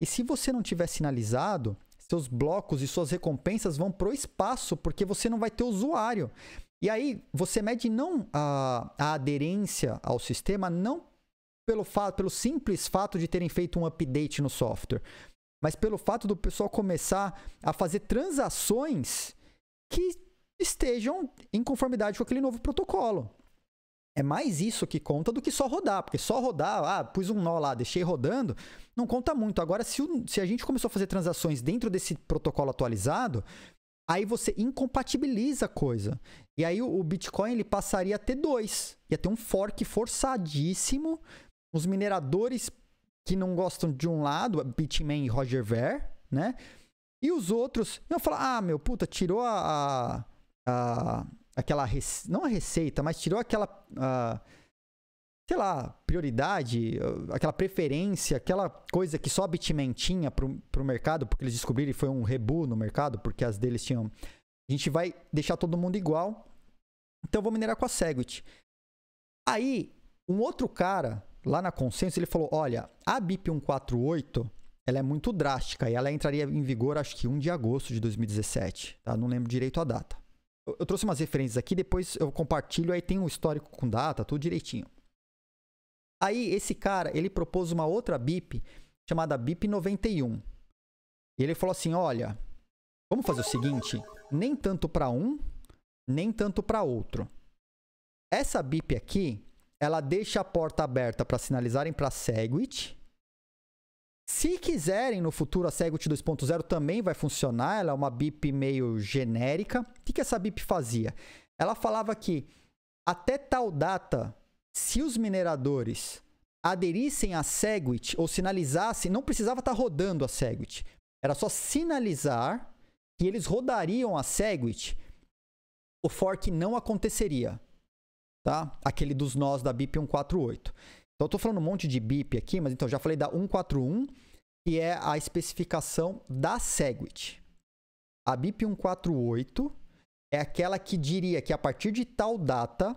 E se você não tiver sinalizado, seus blocos e suas recompensas vão para o espaço, porque você não vai ter usuário. E aí você mede não a, a aderência ao sistema, não pelo, fato, pelo simples fato de terem feito um update no software, mas pelo fato do pessoal começar a fazer transações que estejam em conformidade com aquele novo protocolo. É mais isso que conta do que só rodar, porque só rodar, ah, pus um nó lá, deixei rodando, não conta muito. Agora, se, o, se a gente começou a fazer transações dentro desse protocolo atualizado, Aí você incompatibiliza a coisa. E aí o, Bitcoin ele passaria a ter dois. Ia ter um fork forçadíssimo. Os mineradores que não gostam de um lado, Bitmain e Roger Ver, né? E os outros iam falar: ah, meu puta, tirou a. a, a aquela. Não a receita, mas tirou aquela. A, sei lá, prioridade, eh, aquela preferência, aquela coisa que só a Bitmain tinha para o mercado, porque eles descobriram e foi um rebu no mercado, porque as deles tinham. A gente vai deixar todo mundo igual. Então eu vou minerar com a Segwit. Aí, um outro cara lá na Consenso, ele falou: olha, a BIP 148 ela é muito drástica e ela entraria em vigor acho que 1 de agosto de 2017. Tá? Não lembro direito a data. Eu, eu trouxe umas referências aqui, depois eu compartilho, aí tem o um histórico com data, tudo direitinho. Aí esse cara, ele propôs uma outra BIP chamada BIP 91. E ele falou assim: "Olha, vamos fazer o seguinte, nem tanto para um, nem tanto para outro. Essa BIP aqui, ela deixa a porta aberta para sinalizarem para Segwit. Se quiserem no futuro a Segwit 2.0 também vai funcionar, ela é uma BIP meio genérica. O que, que essa BIP fazia? Ela falava que até tal data se os mineradores aderissem à Segwit ou sinalizassem, não precisava estar tá rodando a Segwit. Era só sinalizar que eles rodariam a Segwit, o fork não aconteceria. Tá? Aquele dos nós da BIP 148. Então, eu estou falando um monte de BIP aqui, mas então já falei da 141, que é a especificação da Segwit. A BIP 148 é aquela que diria que a partir de tal data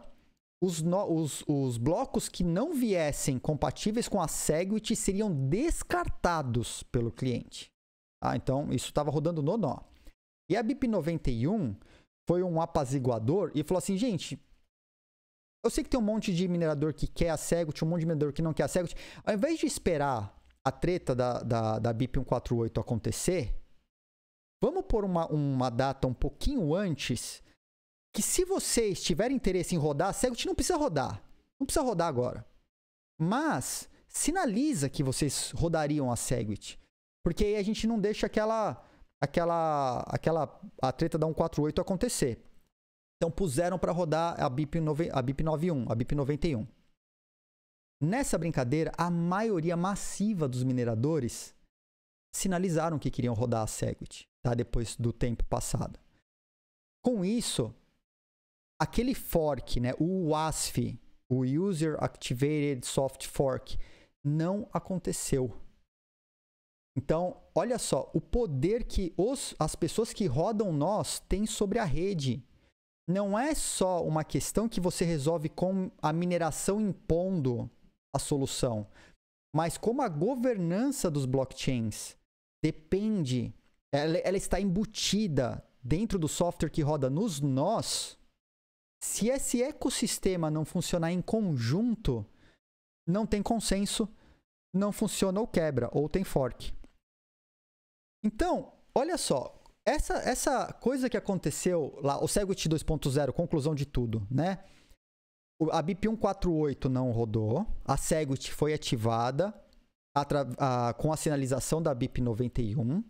os, no, os, os blocos que não viessem compatíveis com a Segwit seriam descartados pelo cliente. Ah, então isso estava rodando no nó. E a BIP 91 foi um apaziguador e falou assim, gente, eu sei que tem um monte de minerador que quer a Segwit, um monte de minerador que não quer a Segwit. Ao invés de esperar a treta da, da, da BIP 148 acontecer, vamos pôr uma, uma data um pouquinho antes que se vocês tiverem interesse em rodar, Segwit não precisa rodar. Não precisa rodar agora. Mas sinaliza que vocês rodariam a Segwit. Porque aí a gente não deixa aquela aquela aquela a treta da 148 acontecer. Então puseram para rodar a BIP, 9, a BIP 91, a BIP 91. Nessa brincadeira, a maioria massiva dos mineradores sinalizaram que queriam rodar a Segwit, tá? Depois do tempo passado. Com isso, aquele fork, né, o WASF, o User Activated Soft Fork, não aconteceu. Então, olha só, o poder que os, as pessoas que rodam nós têm sobre a rede. Não é só uma questão que você resolve com a mineração impondo a solução, mas como a governança dos blockchains depende, ela, ela está embutida dentro do software que roda nos nós, se esse ecossistema não funcionar em conjunto, não tem consenso, não funciona ou quebra, ou tem fork. Então, olha só, essa, essa coisa que aconteceu lá, o Segwit 2.0, conclusão de tudo, né? A BIP 148 não rodou, a Segwit foi ativada a, com a sinalização da BIP 91,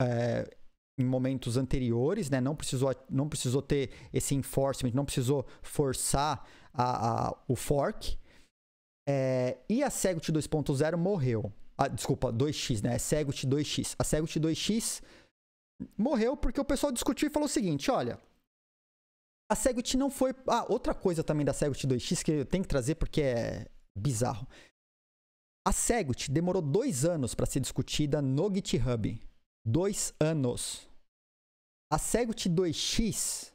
é, é em momentos anteriores, né? Não precisou, não precisou ter esse enforcement, não precisou forçar a, a o fork. É, e a Segwit 2.0 morreu. Ah, desculpa, 2x, né? É Segwit 2x. A Segwit 2x morreu porque o pessoal discutiu e falou o seguinte, olha... A Segwit não foi... Ah, outra coisa também da Segwit 2x que eu tenho que trazer porque é bizarro. A Segwit demorou dois anos para ser discutida no GitHub dois anos. A Segwit 2X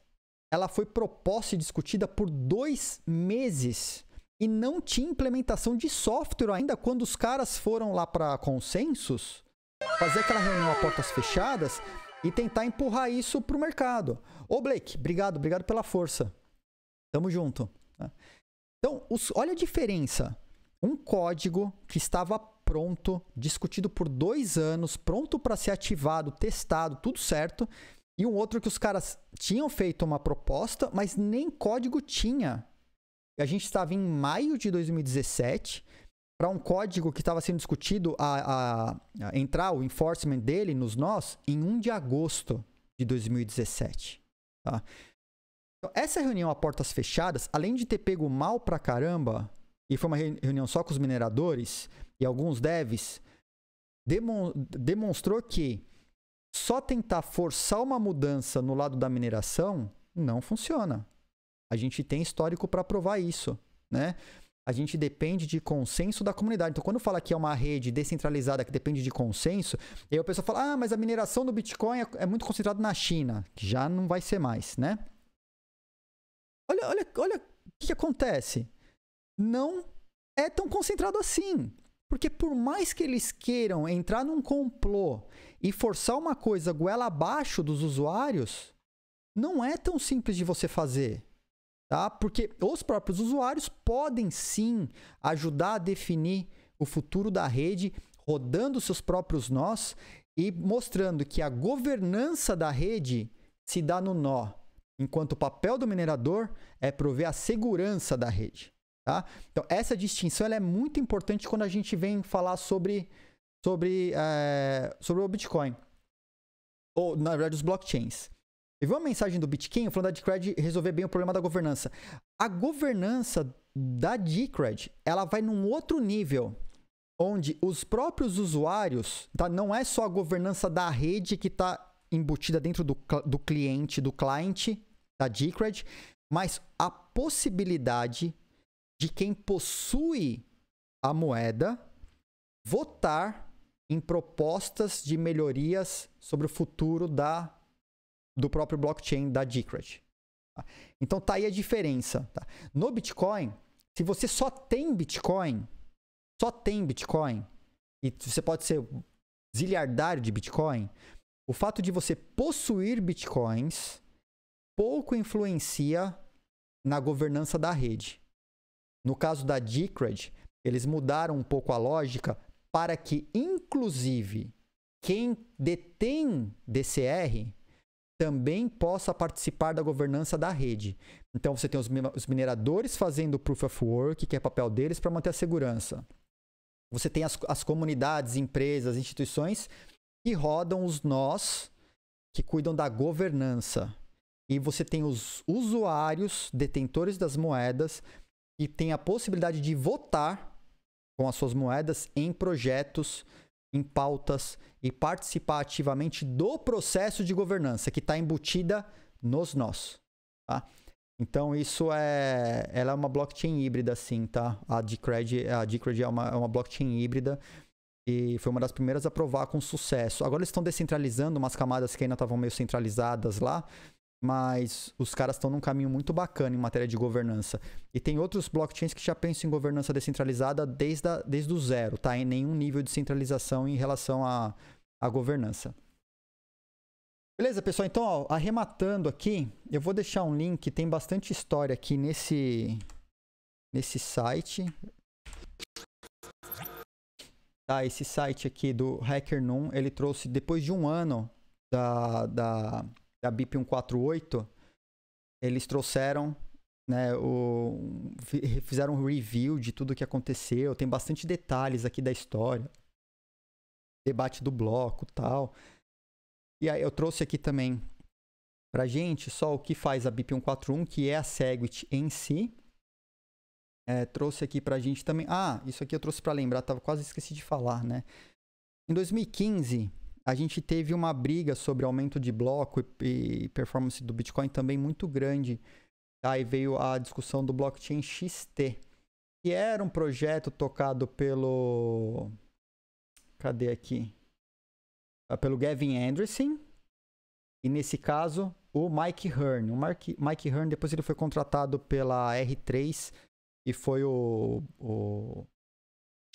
ela foi proposta e discutida por dois meses e não tinha implementação de software ainda quando os caras foram lá para consensos fazer aquela reunião a portas fechadas e tentar empurrar isso pro mercado. Ô Blake, obrigado, obrigado pela força. Tamo junto. Né? Então, os, olha a diferença. Um código que estava pronto, discutido por dois anos, pronto para ser ativado, testado, tudo certo. E um outro que os caras tinham feito uma proposta, mas nem código tinha. A gente estava em maio de 2017 para um código que estava sendo discutido a, a, a, entrar o enforcement dele nos nós em 1 de agosto de 2017. Tá? Então, essa reunião a portas fechadas, além de ter pego mal para caramba, e foi uma reunião só com os mineradores, e alguns devs, demon, demonstrou que só tentar forçar uma mudança no lado da mineração não funciona. A gente tem histórico para provar isso, né? A gente depende de consenso da comunidade. Então, quando fala que é uma rede descentralizada que depende de consenso, aí o pessoal fala: ah, mas a mineração do Bitcoin é, é muito concentrada na China, que já não vai ser mais, né? Olha, olha, olha o que acontece. Não é tão concentrado assim. Porque por mais que eles queiram entrar num complô e forçar uma coisa goela abaixo dos usuários, não é tão simples de você fazer. Tá? Porque os próprios usuários podem sim ajudar a definir o futuro da rede, rodando seus próprios nós e mostrando que a governança da rede se dá no nó, enquanto o papel do minerador é prover a segurança da rede. Tá? Então, essa distinção é muito importante quando a gente vem falar sobre, sobre, é, sobre o Bitcoin. Ou, na verdade, os blockchains. Teve uma mensagem do Bitcoin falando da Decred resolver bem o problema da governança. A governança da Decred, ela vai num outro nível, onde os próprios usuários, tá? não é só a governança da rede que está embutida dentro do, do cliente, do cliente da Decred, mas a possibilidade de quem possui a moeda votar em propostas de melhorias sobre o futuro da do próprio blockchain da Decred. Tá? Então tá aí a diferença. Tá? No Bitcoin, se você só tem Bitcoin, só tem Bitcoin e você pode ser zilhardário de Bitcoin, o fato de você possuir Bitcoins pouco influencia na governança da rede. No caso da Decred, eles mudaram um pouco a lógica para que, inclusive, quem detém DCR também possa participar da governança da rede. Então você tem os mineradores fazendo o proof of work, que é papel deles para manter a segurança. Você tem as, as comunidades, empresas, instituições que rodam os nós que cuidam da governança. E você tem os usuários, detentores das moedas, e tem a possibilidade de votar com as suas moedas em projetos, em pautas e participar ativamente do processo de governança que está embutida nos nós. Tá? Então isso é, ela é uma blockchain híbrida, sim, tá? A Decred, a Decred é, uma, é uma blockchain híbrida e foi uma das primeiras a provar com sucesso. Agora eles estão descentralizando umas camadas que ainda estavam meio centralizadas lá, mas os caras estão num caminho muito bacana em matéria de governança. E tem outros blockchains que já pensam em governança descentralizada desde, a, desde o zero, tá? Em nenhum nível de centralização em relação à, governança. Beleza, pessoal? Então, ó, arrematando aqui, eu vou deixar um link, tem bastante história aqui nesse, nesse site. Tá, esse site aqui do HackerNum, ele trouxe, depois de um ano da, da da BIP 148, eles trouxeram, né, o, fizeram um review de tudo o que aconteceu, tem bastante detalhes aqui da história, debate do bloco tal. E aí eu trouxe aqui também pra gente só o que faz a BIP 141, que é a Segwit em si. É, trouxe aqui pra gente também. Ah, isso aqui eu trouxe para lembrar, tava quase esqueci de falar, né? Em 2015, a gente teve uma briga sobre aumento de bloco e, e performance do Bitcoin também muito grande. Aí tá? veio a discussão do blockchain XT, que era um projeto tocado pelo. Cadê aqui? Ah, pelo Gavin Anderson. E nesse caso, o Mike Hearn. O Mark, Mike Hearn, depois ele foi contratado pela R3 e foi o, o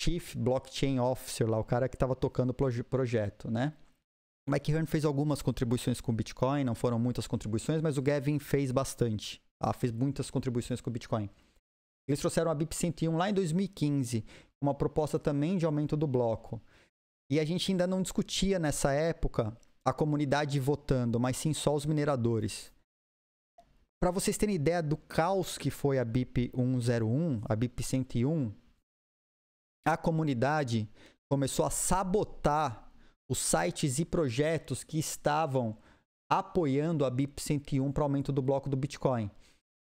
Chief Blockchain Officer lá, o cara que estava tocando o proje projeto, né? O Mike Hearn fez algumas contribuições com o Bitcoin, não foram muitas contribuições, mas o Gavin fez bastante. Ah, fez muitas contribuições com o Bitcoin. Eles trouxeram a BIP 101 lá em 2015, uma proposta também de aumento do bloco. E a gente ainda não discutia nessa época a comunidade votando, mas sim só os mineradores. Para vocês terem ideia do caos que foi a BIP 101, a BIP 101, a comunidade começou a sabotar os sites e projetos que estavam apoiando a BIP 101 para o aumento do bloco do Bitcoin.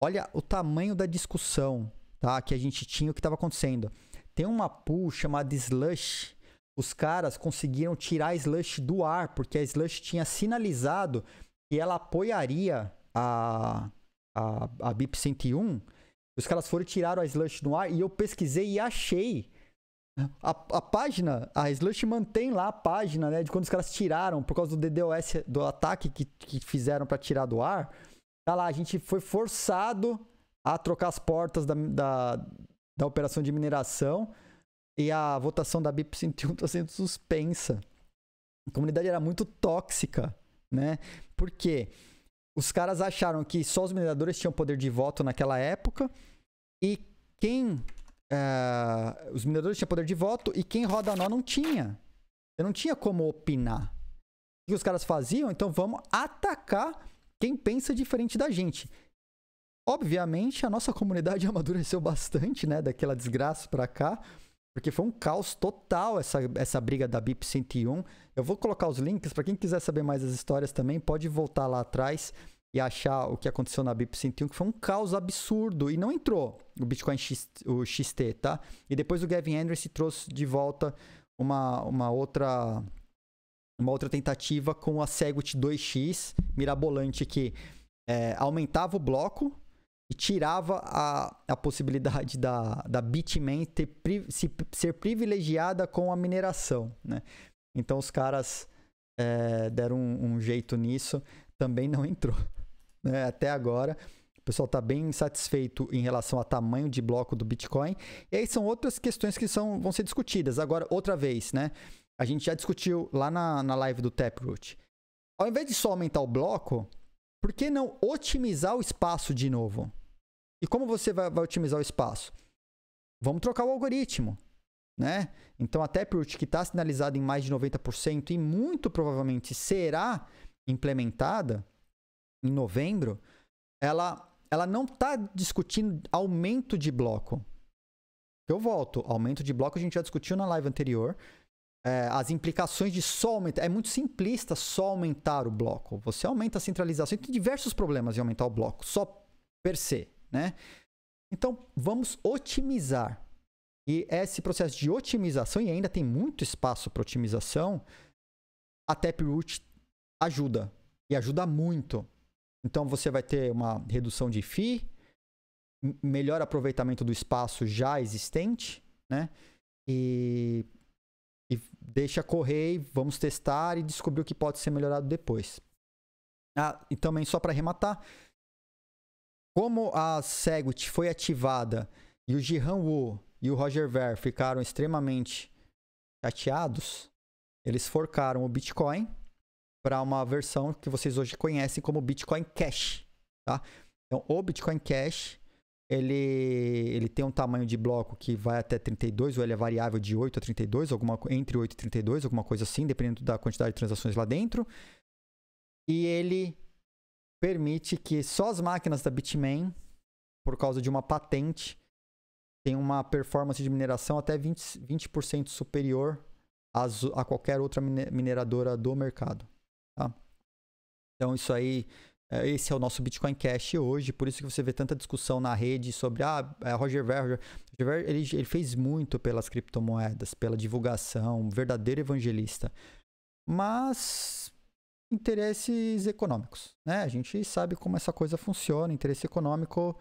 Olha o tamanho da discussão tá, que a gente tinha, o que estava acontecendo. Tem uma pool chamada Slush. Os caras conseguiram tirar a Slush do ar, porque a Slush tinha sinalizado que ela apoiaria a, a, a BIP 101. Os caras foram e tiraram a Slush do ar e eu pesquisei e achei a, a, página, a Slush mantém lá a página, né? De quando os caras tiraram, por causa do DDoS, do ataque que, que fizeram para tirar do ar. Tá lá, a gente foi forçado a trocar as portas da, da, da operação de mineração e a votação da BIP 101 tá sendo suspensa. A comunidade era muito tóxica, né? Porque os caras acharam que só os mineradores tinham poder de voto naquela época e quem eh, os mineradores tinham poder de voto e quem roda nó não tinha. Eu não tinha como opinar. O que os caras faziam? Então vamos atacar quem pensa diferente da gente. Obviamente, a nossa comunidade amadureceu bastante, né? Daquela desgraça pra cá. Porque foi um caos total essa, essa briga da BIP 101. Eu vou colocar os links para quem quiser saber mais as histórias também, pode voltar lá atrás e achar o que aconteceu na BIP 101, que foi um caos absurdo e não entrou o Bitcoin X, o XT, tá? E depois o Gavin Anderson trouxe de volta uma, uma outra uma outra tentativa com a Segwit 2x mirabolante que é, aumentava o bloco e tirava a, a possibilidade da, da Bitmain ter, se, ser privilegiada com a mineração, né? Então os caras é, deram um, um jeito nisso, também não entrou né, até agora. O pessoal está bem insatisfeito em relação ao tamanho de bloco do Bitcoin. E aí são outras questões que são, vão ser discutidas. Agora, outra vez, né? A gente já discutiu lá na, na live do Taproot. Ao invés de só aumentar o bloco, por que não otimizar o espaço de novo? E como você vai, vai otimizar o espaço? Vamos trocar o algoritmo. Né? Então a Taproot que está sinalizada em mais de 90% e muito provavelmente será implementada, em novembro, ela, ela não está discutindo aumento de bloco. Eu volto, aumento de bloco a gente já discutiu na live anterior. É, as implicações de só aumentar. É muito simplista só aumentar o bloco. Você aumenta a centralização. Tem diversos problemas em aumentar o bloco, só per se. Né? Então, vamos otimizar. E esse processo de otimização, e ainda tem muito espaço para otimização, a Taproot ajuda. E ajuda muito. Então você vai ter uma redução de FII, melhor aproveitamento do espaço já existente, né? E, e deixa correr, vamos testar e descobrir o que pode ser melhorado depois. Ah, e também só para arrematar, como a Segwit foi ativada e o Jihan Wu e o Roger Ver ficaram extremamente chateados, eles forcaram o Bitcoin para uma versão que vocês hoje conhecem como Bitcoin Cash, tá? Então, o Bitcoin Cash, ele, ele tem um tamanho de bloco que vai até 32, ou ele é variável de 8 a 32, alguma, entre 8 e 32, alguma coisa assim, dependendo da quantidade de transações lá dentro. E ele permite que só as máquinas da Bitmain, por causa de uma patente, tem uma performance de mineração até 20%, 20 superior às, a qualquer outra mineradora do mercado. Tá? Então isso aí, é, esse é o nosso Bitcoin Cash hoje, por isso que você vê tanta discussão na rede sobre ah, é Roger Ver, Roger, Ver ele, ele fez muito pelas criptomoedas, pela divulgação, um verdadeiro evangelista. Mas interesses econômicos, né? A gente sabe como essa coisa funciona, interesse econômico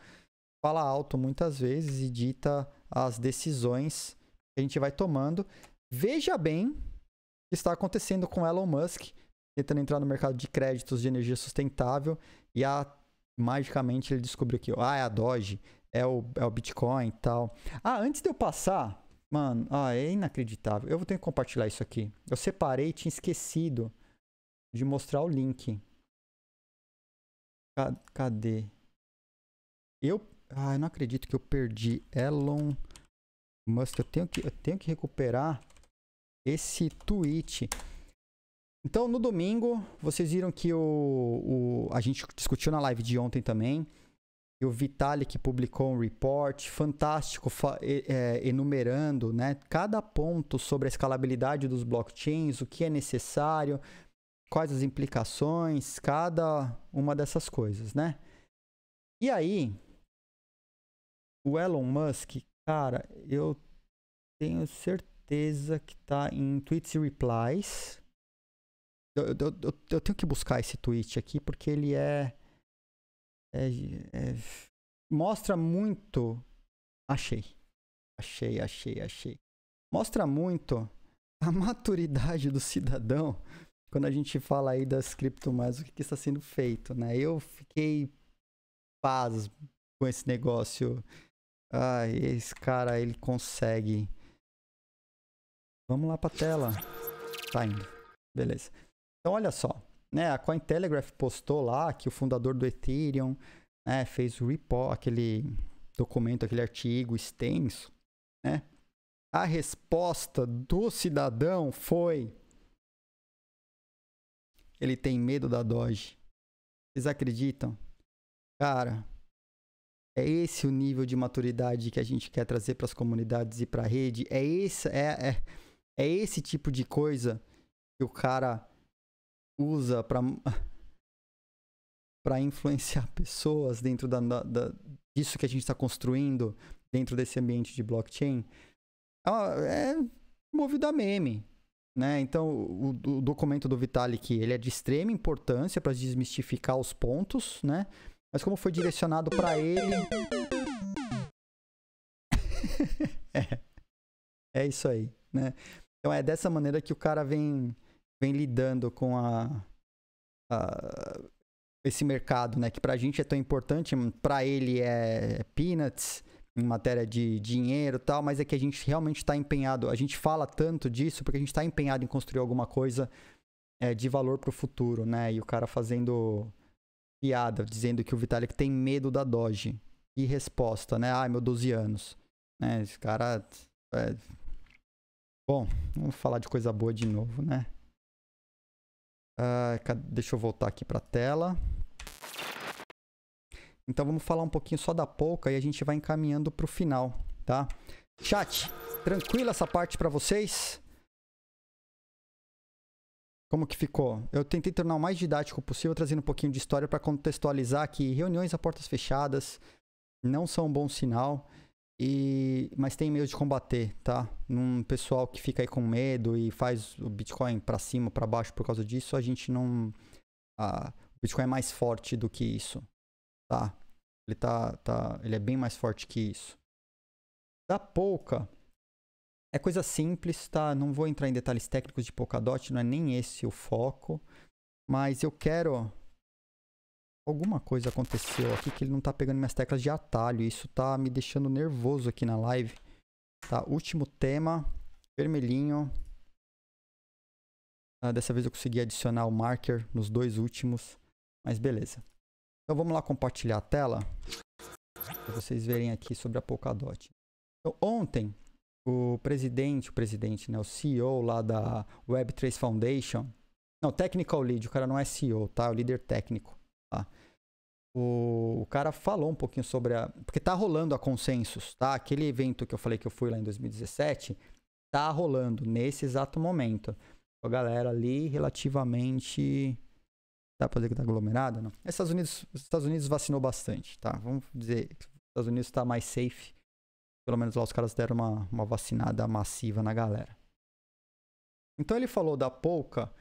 fala alto muitas vezes e dita as decisões que a gente vai tomando. Veja bem o que está acontecendo com Elon Musk, tentando entrar no mercado de créditos de energia sustentável e a, magicamente ele descobriu que, ah, é a Doge, é o, é o Bitcoin e tal. Ah, antes de eu passar, mano, ah, é inacreditável. Eu vou ter que compartilhar isso aqui. Eu separei e tinha esquecido de mostrar o link. Cadê? Eu. Ah, eu não acredito que eu perdi. Elon Musk, eu tenho que, eu tenho que recuperar esse tweet. Então, no domingo, vocês viram que o, o, a gente discutiu na live de ontem também. E o Vitalik publicou um report fantástico, é, enumerando né, cada ponto sobre a escalabilidade dos blockchains, o que é necessário, quais as implicações, cada uma dessas coisas, né? E aí, o Elon Musk, cara, eu tenho certeza que tá em tweets e replies, eu, eu, eu, eu, tenho que buscar esse tweet aqui porque ele é, é, é, mostra muito. Achei, achei, achei, achei. Mostra muito a maturidade do cidadão quando a gente fala aí das criptomoedas, o que, que está sendo feito, né? Eu fiquei paz com esse negócio. Ah, esse cara ele consegue. Vamos lá para tela. Tá indo. Beleza. Então, olha só, né? A Cointelegraph postou lá que o fundador do Ethereum né, fez o repo, aquele documento, aquele artigo extenso, né? A resposta do cidadão foi: ele tem medo da Doge. Vocês acreditam? Cara, é esse o nível de maturidade que a gente quer trazer para as comunidades e para a rede. É esse, é, é, é esse tipo de coisa que o cara usa para para influenciar pessoas dentro da, da, disso que a gente está construindo dentro desse ambiente de blockchain é, é movido a meme. Né? Então, o, o documento do Vitalik ele é de extrema importância para desmistificar os pontos, né? mas como foi direcionado para ele. é, é isso aí. Né? Então, é dessa maneira que o cara vem vem lidando com a, a esse mercado, né? Que pra gente é tão importante, pra ele é peanuts em matéria de dinheiro e tal, mas é que a gente realmente está empenhado. A gente fala tanto disso porque a gente está empenhado em construir alguma coisa é, de valor para o futuro, né? E o cara fazendo piada, dizendo que o Vitalik tem medo da Doge. E resposta, né? Ai, meu 12 anos. Né? Esse cara. É... Bom, vamos falar de coisa boa de novo, né? Uh, deixa eu voltar aqui para a tela. Então vamos falar um pouquinho só da Polka e a gente vai encaminhando para o final, tá? Chat, tranquila essa parte para vocês? Como que ficou? Eu tentei tornar o mais didático possível, trazendo um pouquinho de história para contextualizar que reuniões a portas fechadas não são um bom sinal. E, mas tem meio de combater, tá? Num pessoal que fica aí com medo e faz o Bitcoin para cima, para baixo por causa disso, a gente não. Ah, o Bitcoin é mais forte do que isso, tá? Ele tá, tá, ele é bem mais forte que isso. Da Polka é coisa simples, tá? Não vou entrar em detalhes técnicos de Polkadot, não é nem esse o foco, mas eu quero Alguma coisa aconteceu aqui que ele não tá pegando minhas teclas de atalho. Isso tá me deixando nervoso aqui na live. Tá, último tema. Vermelhinho. Ah, dessa vez eu consegui adicionar o marker nos dois últimos. Mas beleza. Então vamos lá compartilhar a tela. Para vocês verem aqui sobre a Polkadot. Então, ontem, o presidente, o presidente, né? O CEO lá da Web3 Foundation. Não, Technical Lead. O cara não é CEO, tá? É o líder técnico Tá? O, o, cara falou um pouquinho sobre a. Porque tá rolando a consensus, tá? Aquele evento que eu falei que eu fui lá em 2017, tá rolando nesse exato momento. A galera ali relativamente. Dá pra dizer que tá aglomerada? Não. Estados Unidos, os Estados Unidos vacinou bastante, tá? Vamos dizer, os Estados Unidos tá mais safe. Pelo menos lá os caras deram uma, uma vacinada massiva na galera. Então ele falou da Polka,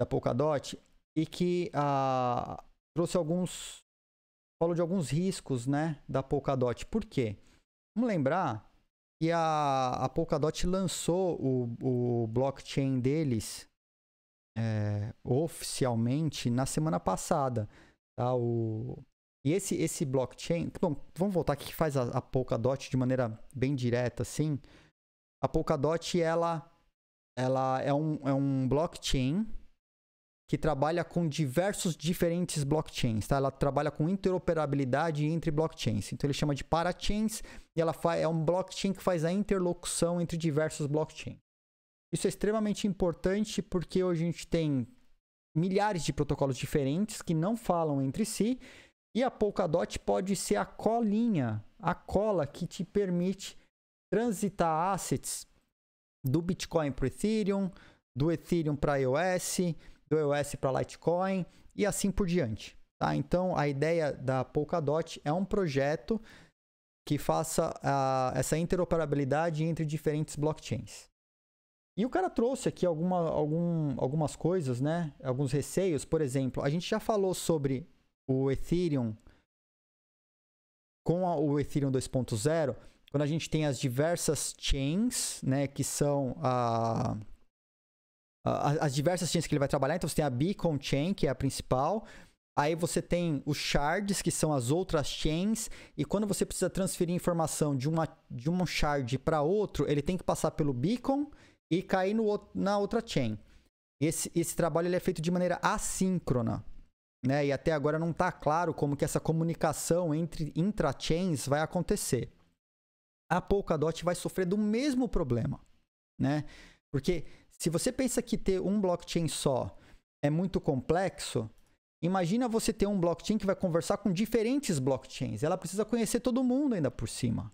da Polkadot, e que a, trouxe alguns. Falo de alguns riscos, né? Da Polkadot. Por quê? Vamos lembrar que a, a Polkadot lançou o, o blockchain deles é, oficialmente na semana passada. Tá? O, e esse, esse blockchain. Bom, vamos voltar aqui que faz a, a Polkadot de maneira bem direta, assim. A Polkadot, ela, ela é, um, é um blockchain que trabalha com diversos diferentes blockchains, tá? Ela trabalha com interoperabilidade entre blockchains. Então ele chama de parachains e ela é um blockchain que faz a interlocução entre diversos blockchains. Isso é extremamente importante porque hoje a gente tem milhares de protocolos diferentes que não falam entre si e a Polkadot pode ser a colinha, a cola que te permite transitar assets do Bitcoin para o Ethereum, do Ethereum para iOS, do EOS para Litecoin e assim por diante. Tá? Então, a ideia da Polkadot é um projeto que faça essa interoperabilidade entre diferentes blockchains. E o cara trouxe aqui alguma, algum, algumas coisas, né? Alguns receios. Por exemplo, a gente já falou sobre o Ethereum com a, o Ethereum 2.0, quando a gente tem as diversas chains, né? Que são a as, as diversas chains que ele vai trabalhar. Então você tem a Beacon Chain, que é a principal. Aí você tem os shards, que são as outras chains, e quando você precisa transferir informação de, uma, de um shard para outro, ele tem que passar pelo beacon e cair no, na outra chain. Esse, esse trabalho ele é feito de maneira assíncrona. Né? E até agora não está claro como que essa comunicação entre intra-chains vai acontecer. A Polkadot vai sofrer do mesmo problema. Né? Porque se você pensa que ter um blockchain só é muito complexo, imagina você ter um blockchain que vai conversar com diferentes blockchains. Ela precisa conhecer todo mundo ainda por cima.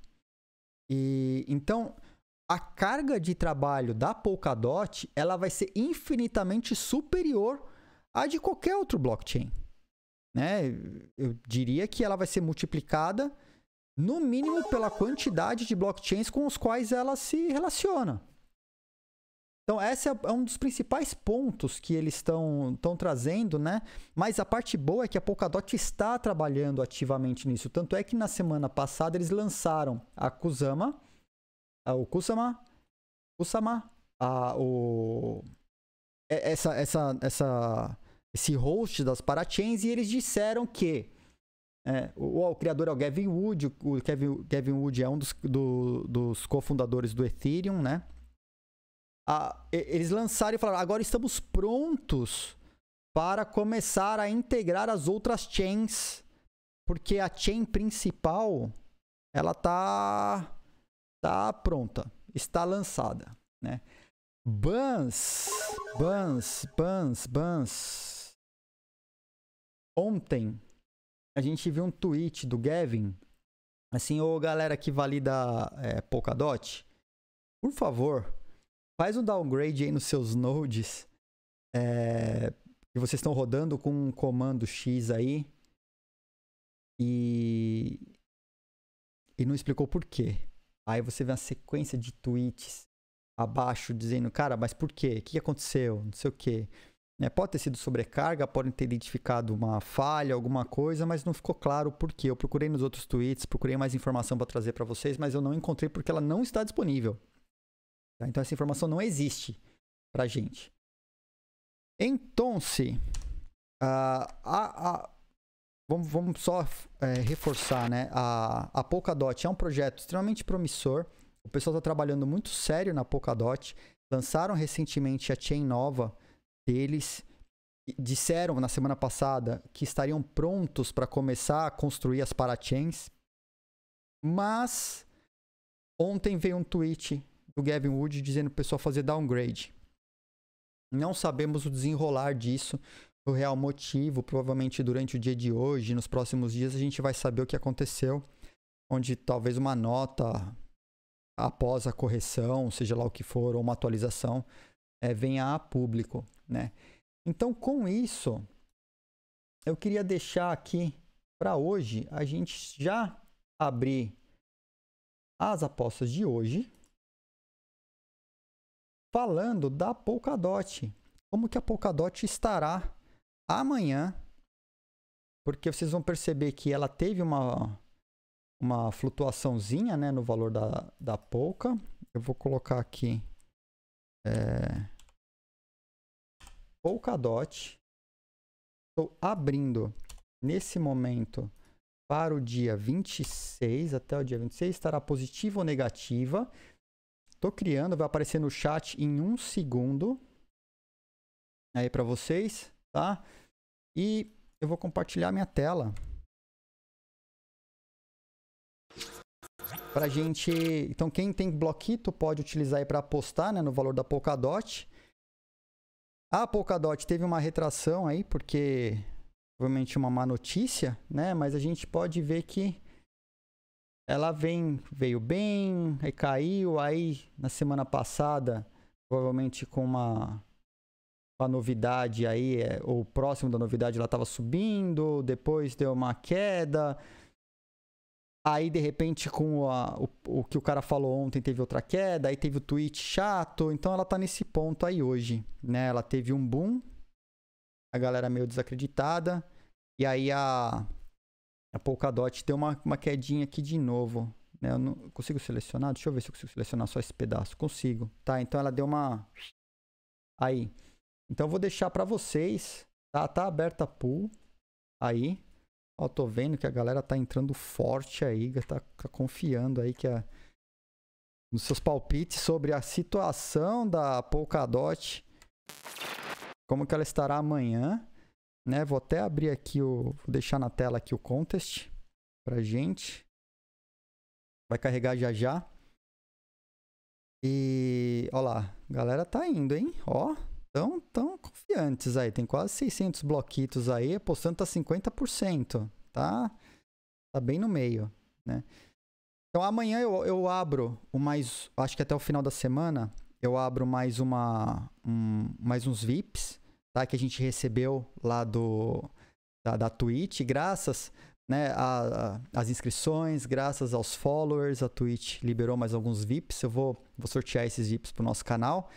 E então a carga de trabalho da Polkadot, ela vai ser infinitamente superior à de qualquer outro blockchain. Né? Eu diria que ela vai ser multiplicada no mínimo pela quantidade de blockchains com os quais ela se relaciona. Então, esse é, é um dos principais pontos que eles estão trazendo, né? Mas a parte boa é que a Polkadot está trabalhando ativamente nisso. Tanto é que na semana passada eles lançaram a Kusama, a, o Kusama, Kusama, a, o, é, essa, essa, essa, esse host das parachains, e eles disseram que é, o, o, criador é o Gavin Wood, o Kevin, Gavin Wood é um dos, do, dos cofundadores do Ethereum, né? a, eles lançaram e falaram: agora estamos prontos para começar a integrar as outras chains, porque a chain principal ela tá tá pronta, está lançada, né? Bans, bans, bans, bans. Ontem a gente viu um tweet do Gavin, assim, ô galera que valida é, Polkadot, por favor, faz um downgrade aí nos seus nodes é, que vocês estão rodando com um comando X aí. E, e não explicou por quê. Aí você vê uma sequência de tweets abaixo dizendo, cara, mas por quê? O que aconteceu? Não sei o quê. É, pode ter sido sobrecarga, podem ter identificado uma falha, alguma coisa, mas não ficou claro por porquê. Eu procurei nos outros tweets, procurei mais informação para trazer para vocês, mas eu não encontrei porque ela não está disponível. Tá? Então essa informação não existe para gente. Então, se uh, a, a, vamos, vamos só é, reforçar, né? A, a Polkadot é um projeto extremamente promissor. O pessoal está trabalhando muito sério na Polkadot. Lançaram recentemente a chain nova deles. Disseram na semana passada que estariam prontos para começar a construir as parachains. Mas ontem veio um tweet do Gavin Wood dizendo para o pessoal fazer downgrade. Não sabemos o desenrolar disso, o real motivo. Provavelmente durante o dia de hoje, nos próximos dias, a gente vai saber o que aconteceu. Onde talvez uma nota após a correção, seja lá o que for, ou uma atualização, é, venha a público. Né? Então, com isso, eu queria deixar aqui para hoje a gente já abrir as apostas de hoje falando da Polkadot. Como que a Polkadot estará amanhã? Porque vocês vão perceber que ela teve uma, uma flutuaçãozinha né, no valor da, da Polka. Eu vou colocar aqui é, Polkadot. Estou abrindo nesse momento para o dia 26, até o dia 26, estará positiva ou negativa. Tô criando, vai aparecer no chat em um segundo. Aí para vocês, tá? E eu vou compartilhar minha tela. Pra gente... Então quem tem bloquito pode utilizar aí para apostar né, no valor da Polkadot. A Polkadot teve uma retração aí, porque provavelmente uma má notícia, né? Mas a gente pode ver que ela vem, veio bem, aí caiu, aí na semana passada, provavelmente com uma, uma novidade aí, é, ou próximo da novidade, ela estava subindo, depois deu uma queda. Aí, de repente, com a, o, o que o cara falou ontem, teve outra queda, aí teve o tweet chato, então ela tá nesse ponto aí hoje, né? Ela teve um boom, a galera meio desacreditada, e aí a, a Polkadot deu uma, uma quedinha aqui de novo. Né? Eu não consigo selecionar? Deixa eu ver se eu consigo selecionar só esse pedaço. Consigo. Tá, então ela deu uma... Aí. Então eu vou deixar para vocês. Tá, tá aberta a pool. Aí. Ó, tô vendo que a galera tá entrando forte aí. Tá, tá confiando aí que a... É nos seus palpites sobre a situação da Polkadot. Como que ela estará amanhã né? Vou até abrir aqui o, vou deixar na tela aqui o contest pra gente. Vai carregar já já. E, olá lá, galera tá indo, hein? Ó, tão, tão confiantes aí. Tem quase 600 bloquitos aí, apostando tá 50%, tá? Tá bem no meio, né? Então amanhã eu, eu abro o mais, acho que até o final da semana, eu abro mais uma, um, mais uns VIPs, tá? Que a gente recebeu lá do da, da Twitch, graças né, a, a, as inscrições, graças aos followers, a Twitch liberou mais alguns VIPs. Eu vou, vou sortear esses VIPs pro nosso canal.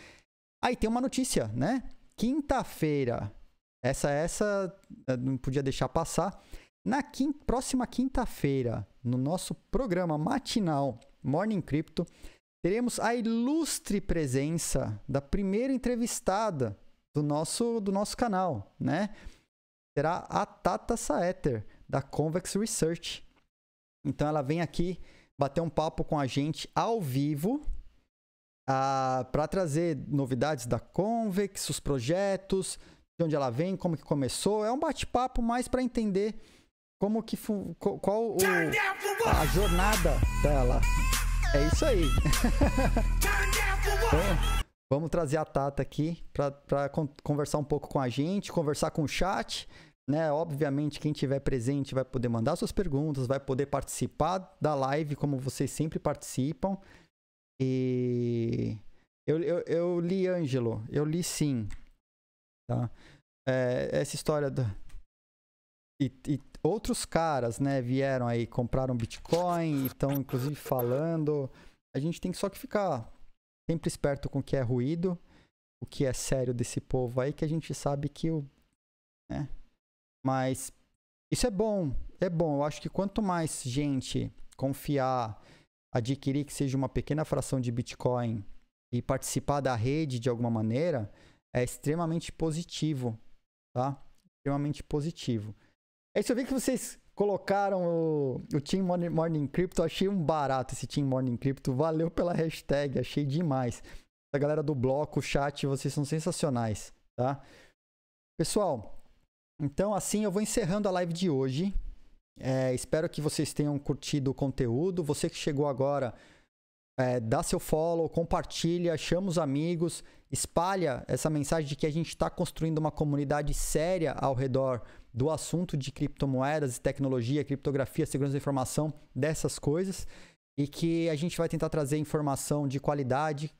Aí tem uma notícia, né? Quinta-feira, essa essa eh, não podia deixar passar. Na quinta, próxima quinta-feira, no nosso programa matinal Morning Crypto, teremos a ilustre presença da primeira entrevistada do nosso, do nosso canal, né? Será a Tata Saeter, da Convex Research. Então ela vem aqui bater um papo com a gente ao vivo ah, para trazer novidades da Convex, os projetos, de onde ela vem, como que começou. É um bate-papo mais para entender como que qual o, a jornada dela. É isso aí. Vamos trazer a Tata aqui para conversar um pouco com a gente, conversar com o chat. Né? Obviamente, quem tiver presente vai poder mandar suas perguntas, vai poder participar da live como vocês sempre participam. E eu, eu, eu li Ângelo, eu li sim. Tá? É, essa história do. E, e outros caras, né, vieram aí, compraram Bitcoin e estão, inclusive, falando. A gente tem só que ficar sempre esperto com o que é ruído, o que é sério desse povo aí, que a gente sabe que o. Né? Mas isso é bom, é bom. Eu acho que quanto mais gente confiar, adquirir que seja uma pequena fração de Bitcoin e participar da rede de alguma maneira, é extremamente positivo, tá? Extremamente positivo. É isso, eu vi que vocês Colocaram o, o Team Morning, Morning Crypto, achei um barato esse Team Morning Crypto, valeu pela hashtag, achei demais. A galera do bloco, chat, vocês são sensacionais, tá? Pessoal, então assim eu vou encerrando a live de hoje. É, espero que vocês tenham curtido o conteúdo. Você que chegou agora, é, dá seu follow, compartilha, chama os amigos, espalha essa mensagem de que a gente está construindo uma comunidade séria ao redor do assunto de criptomoedas, tecnologia, criptografia, segurança da informação, dessas coisas. E que a gente vai tentar trazer informação de qualidade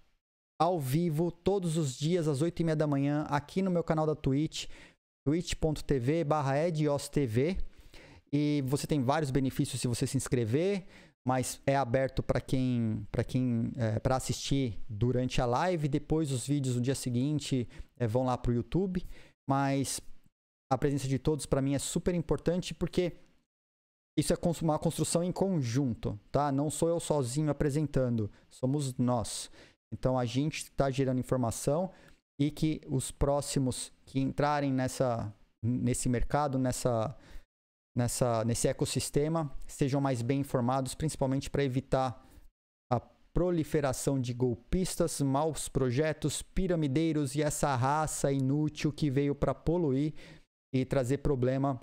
ao vivo todos os dias às 8 e meia da manhã aqui no meu canal da Twitch, twitch.tv barra e você tem vários benefícios se você se inscrever, mas é aberto para quem para quem é, para assistir durante a live, depois os vídeos no dia seguinte é, vão lá para o YouTube, mas a presença de todos para mim é super importante porque isso é uma construção em conjunto, tá? Não sou eu sozinho apresentando, somos nós. Então a gente está gerando informação e que os próximos que entrarem nessa, nesse mercado, nessa, nessa, nesse ecossistema, sejam mais bem informados, principalmente para evitar a proliferação de golpistas, maus projetos, piramideiros e essa raça inútil que veio para poluir e trazer problema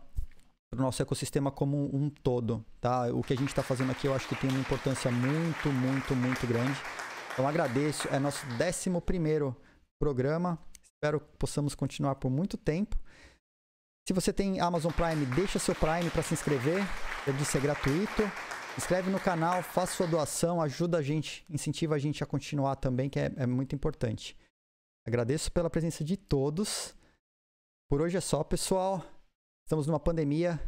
para o nosso ecossistema como um todo, tá? O que a gente está fazendo aqui eu acho que tem uma importância muito, muito, muito grande. Então agradeço, é nosso 11 programa, espero que possamos continuar por muito tempo. Se você tem Amazon Prime, deixa seu Prime para se inscrever, eu disse é gratuito. Inscreve no canal, faça sua doação, ajuda a gente, incentiva a gente a continuar também, que é, é muito importante. Agradeço pela presença de todos. Por hoje é só, pessoal. Estamos numa pandemia.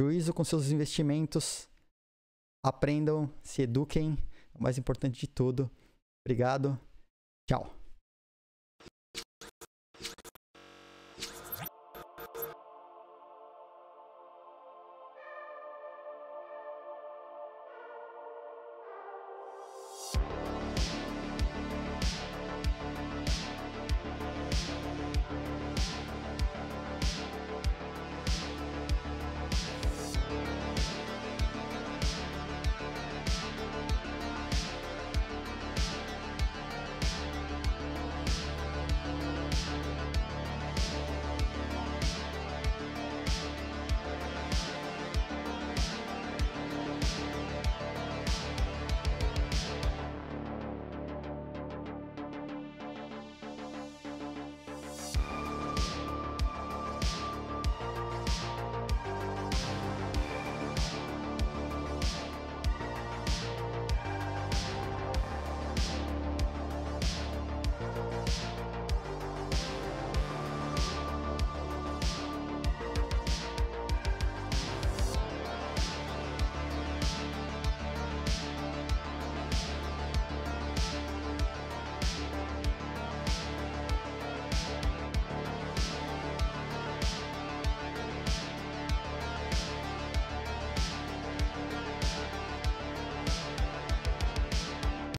Juízo com seus investimentos. Aprendam, se eduquem. O mais importante de tudo. Obrigado. Tchau.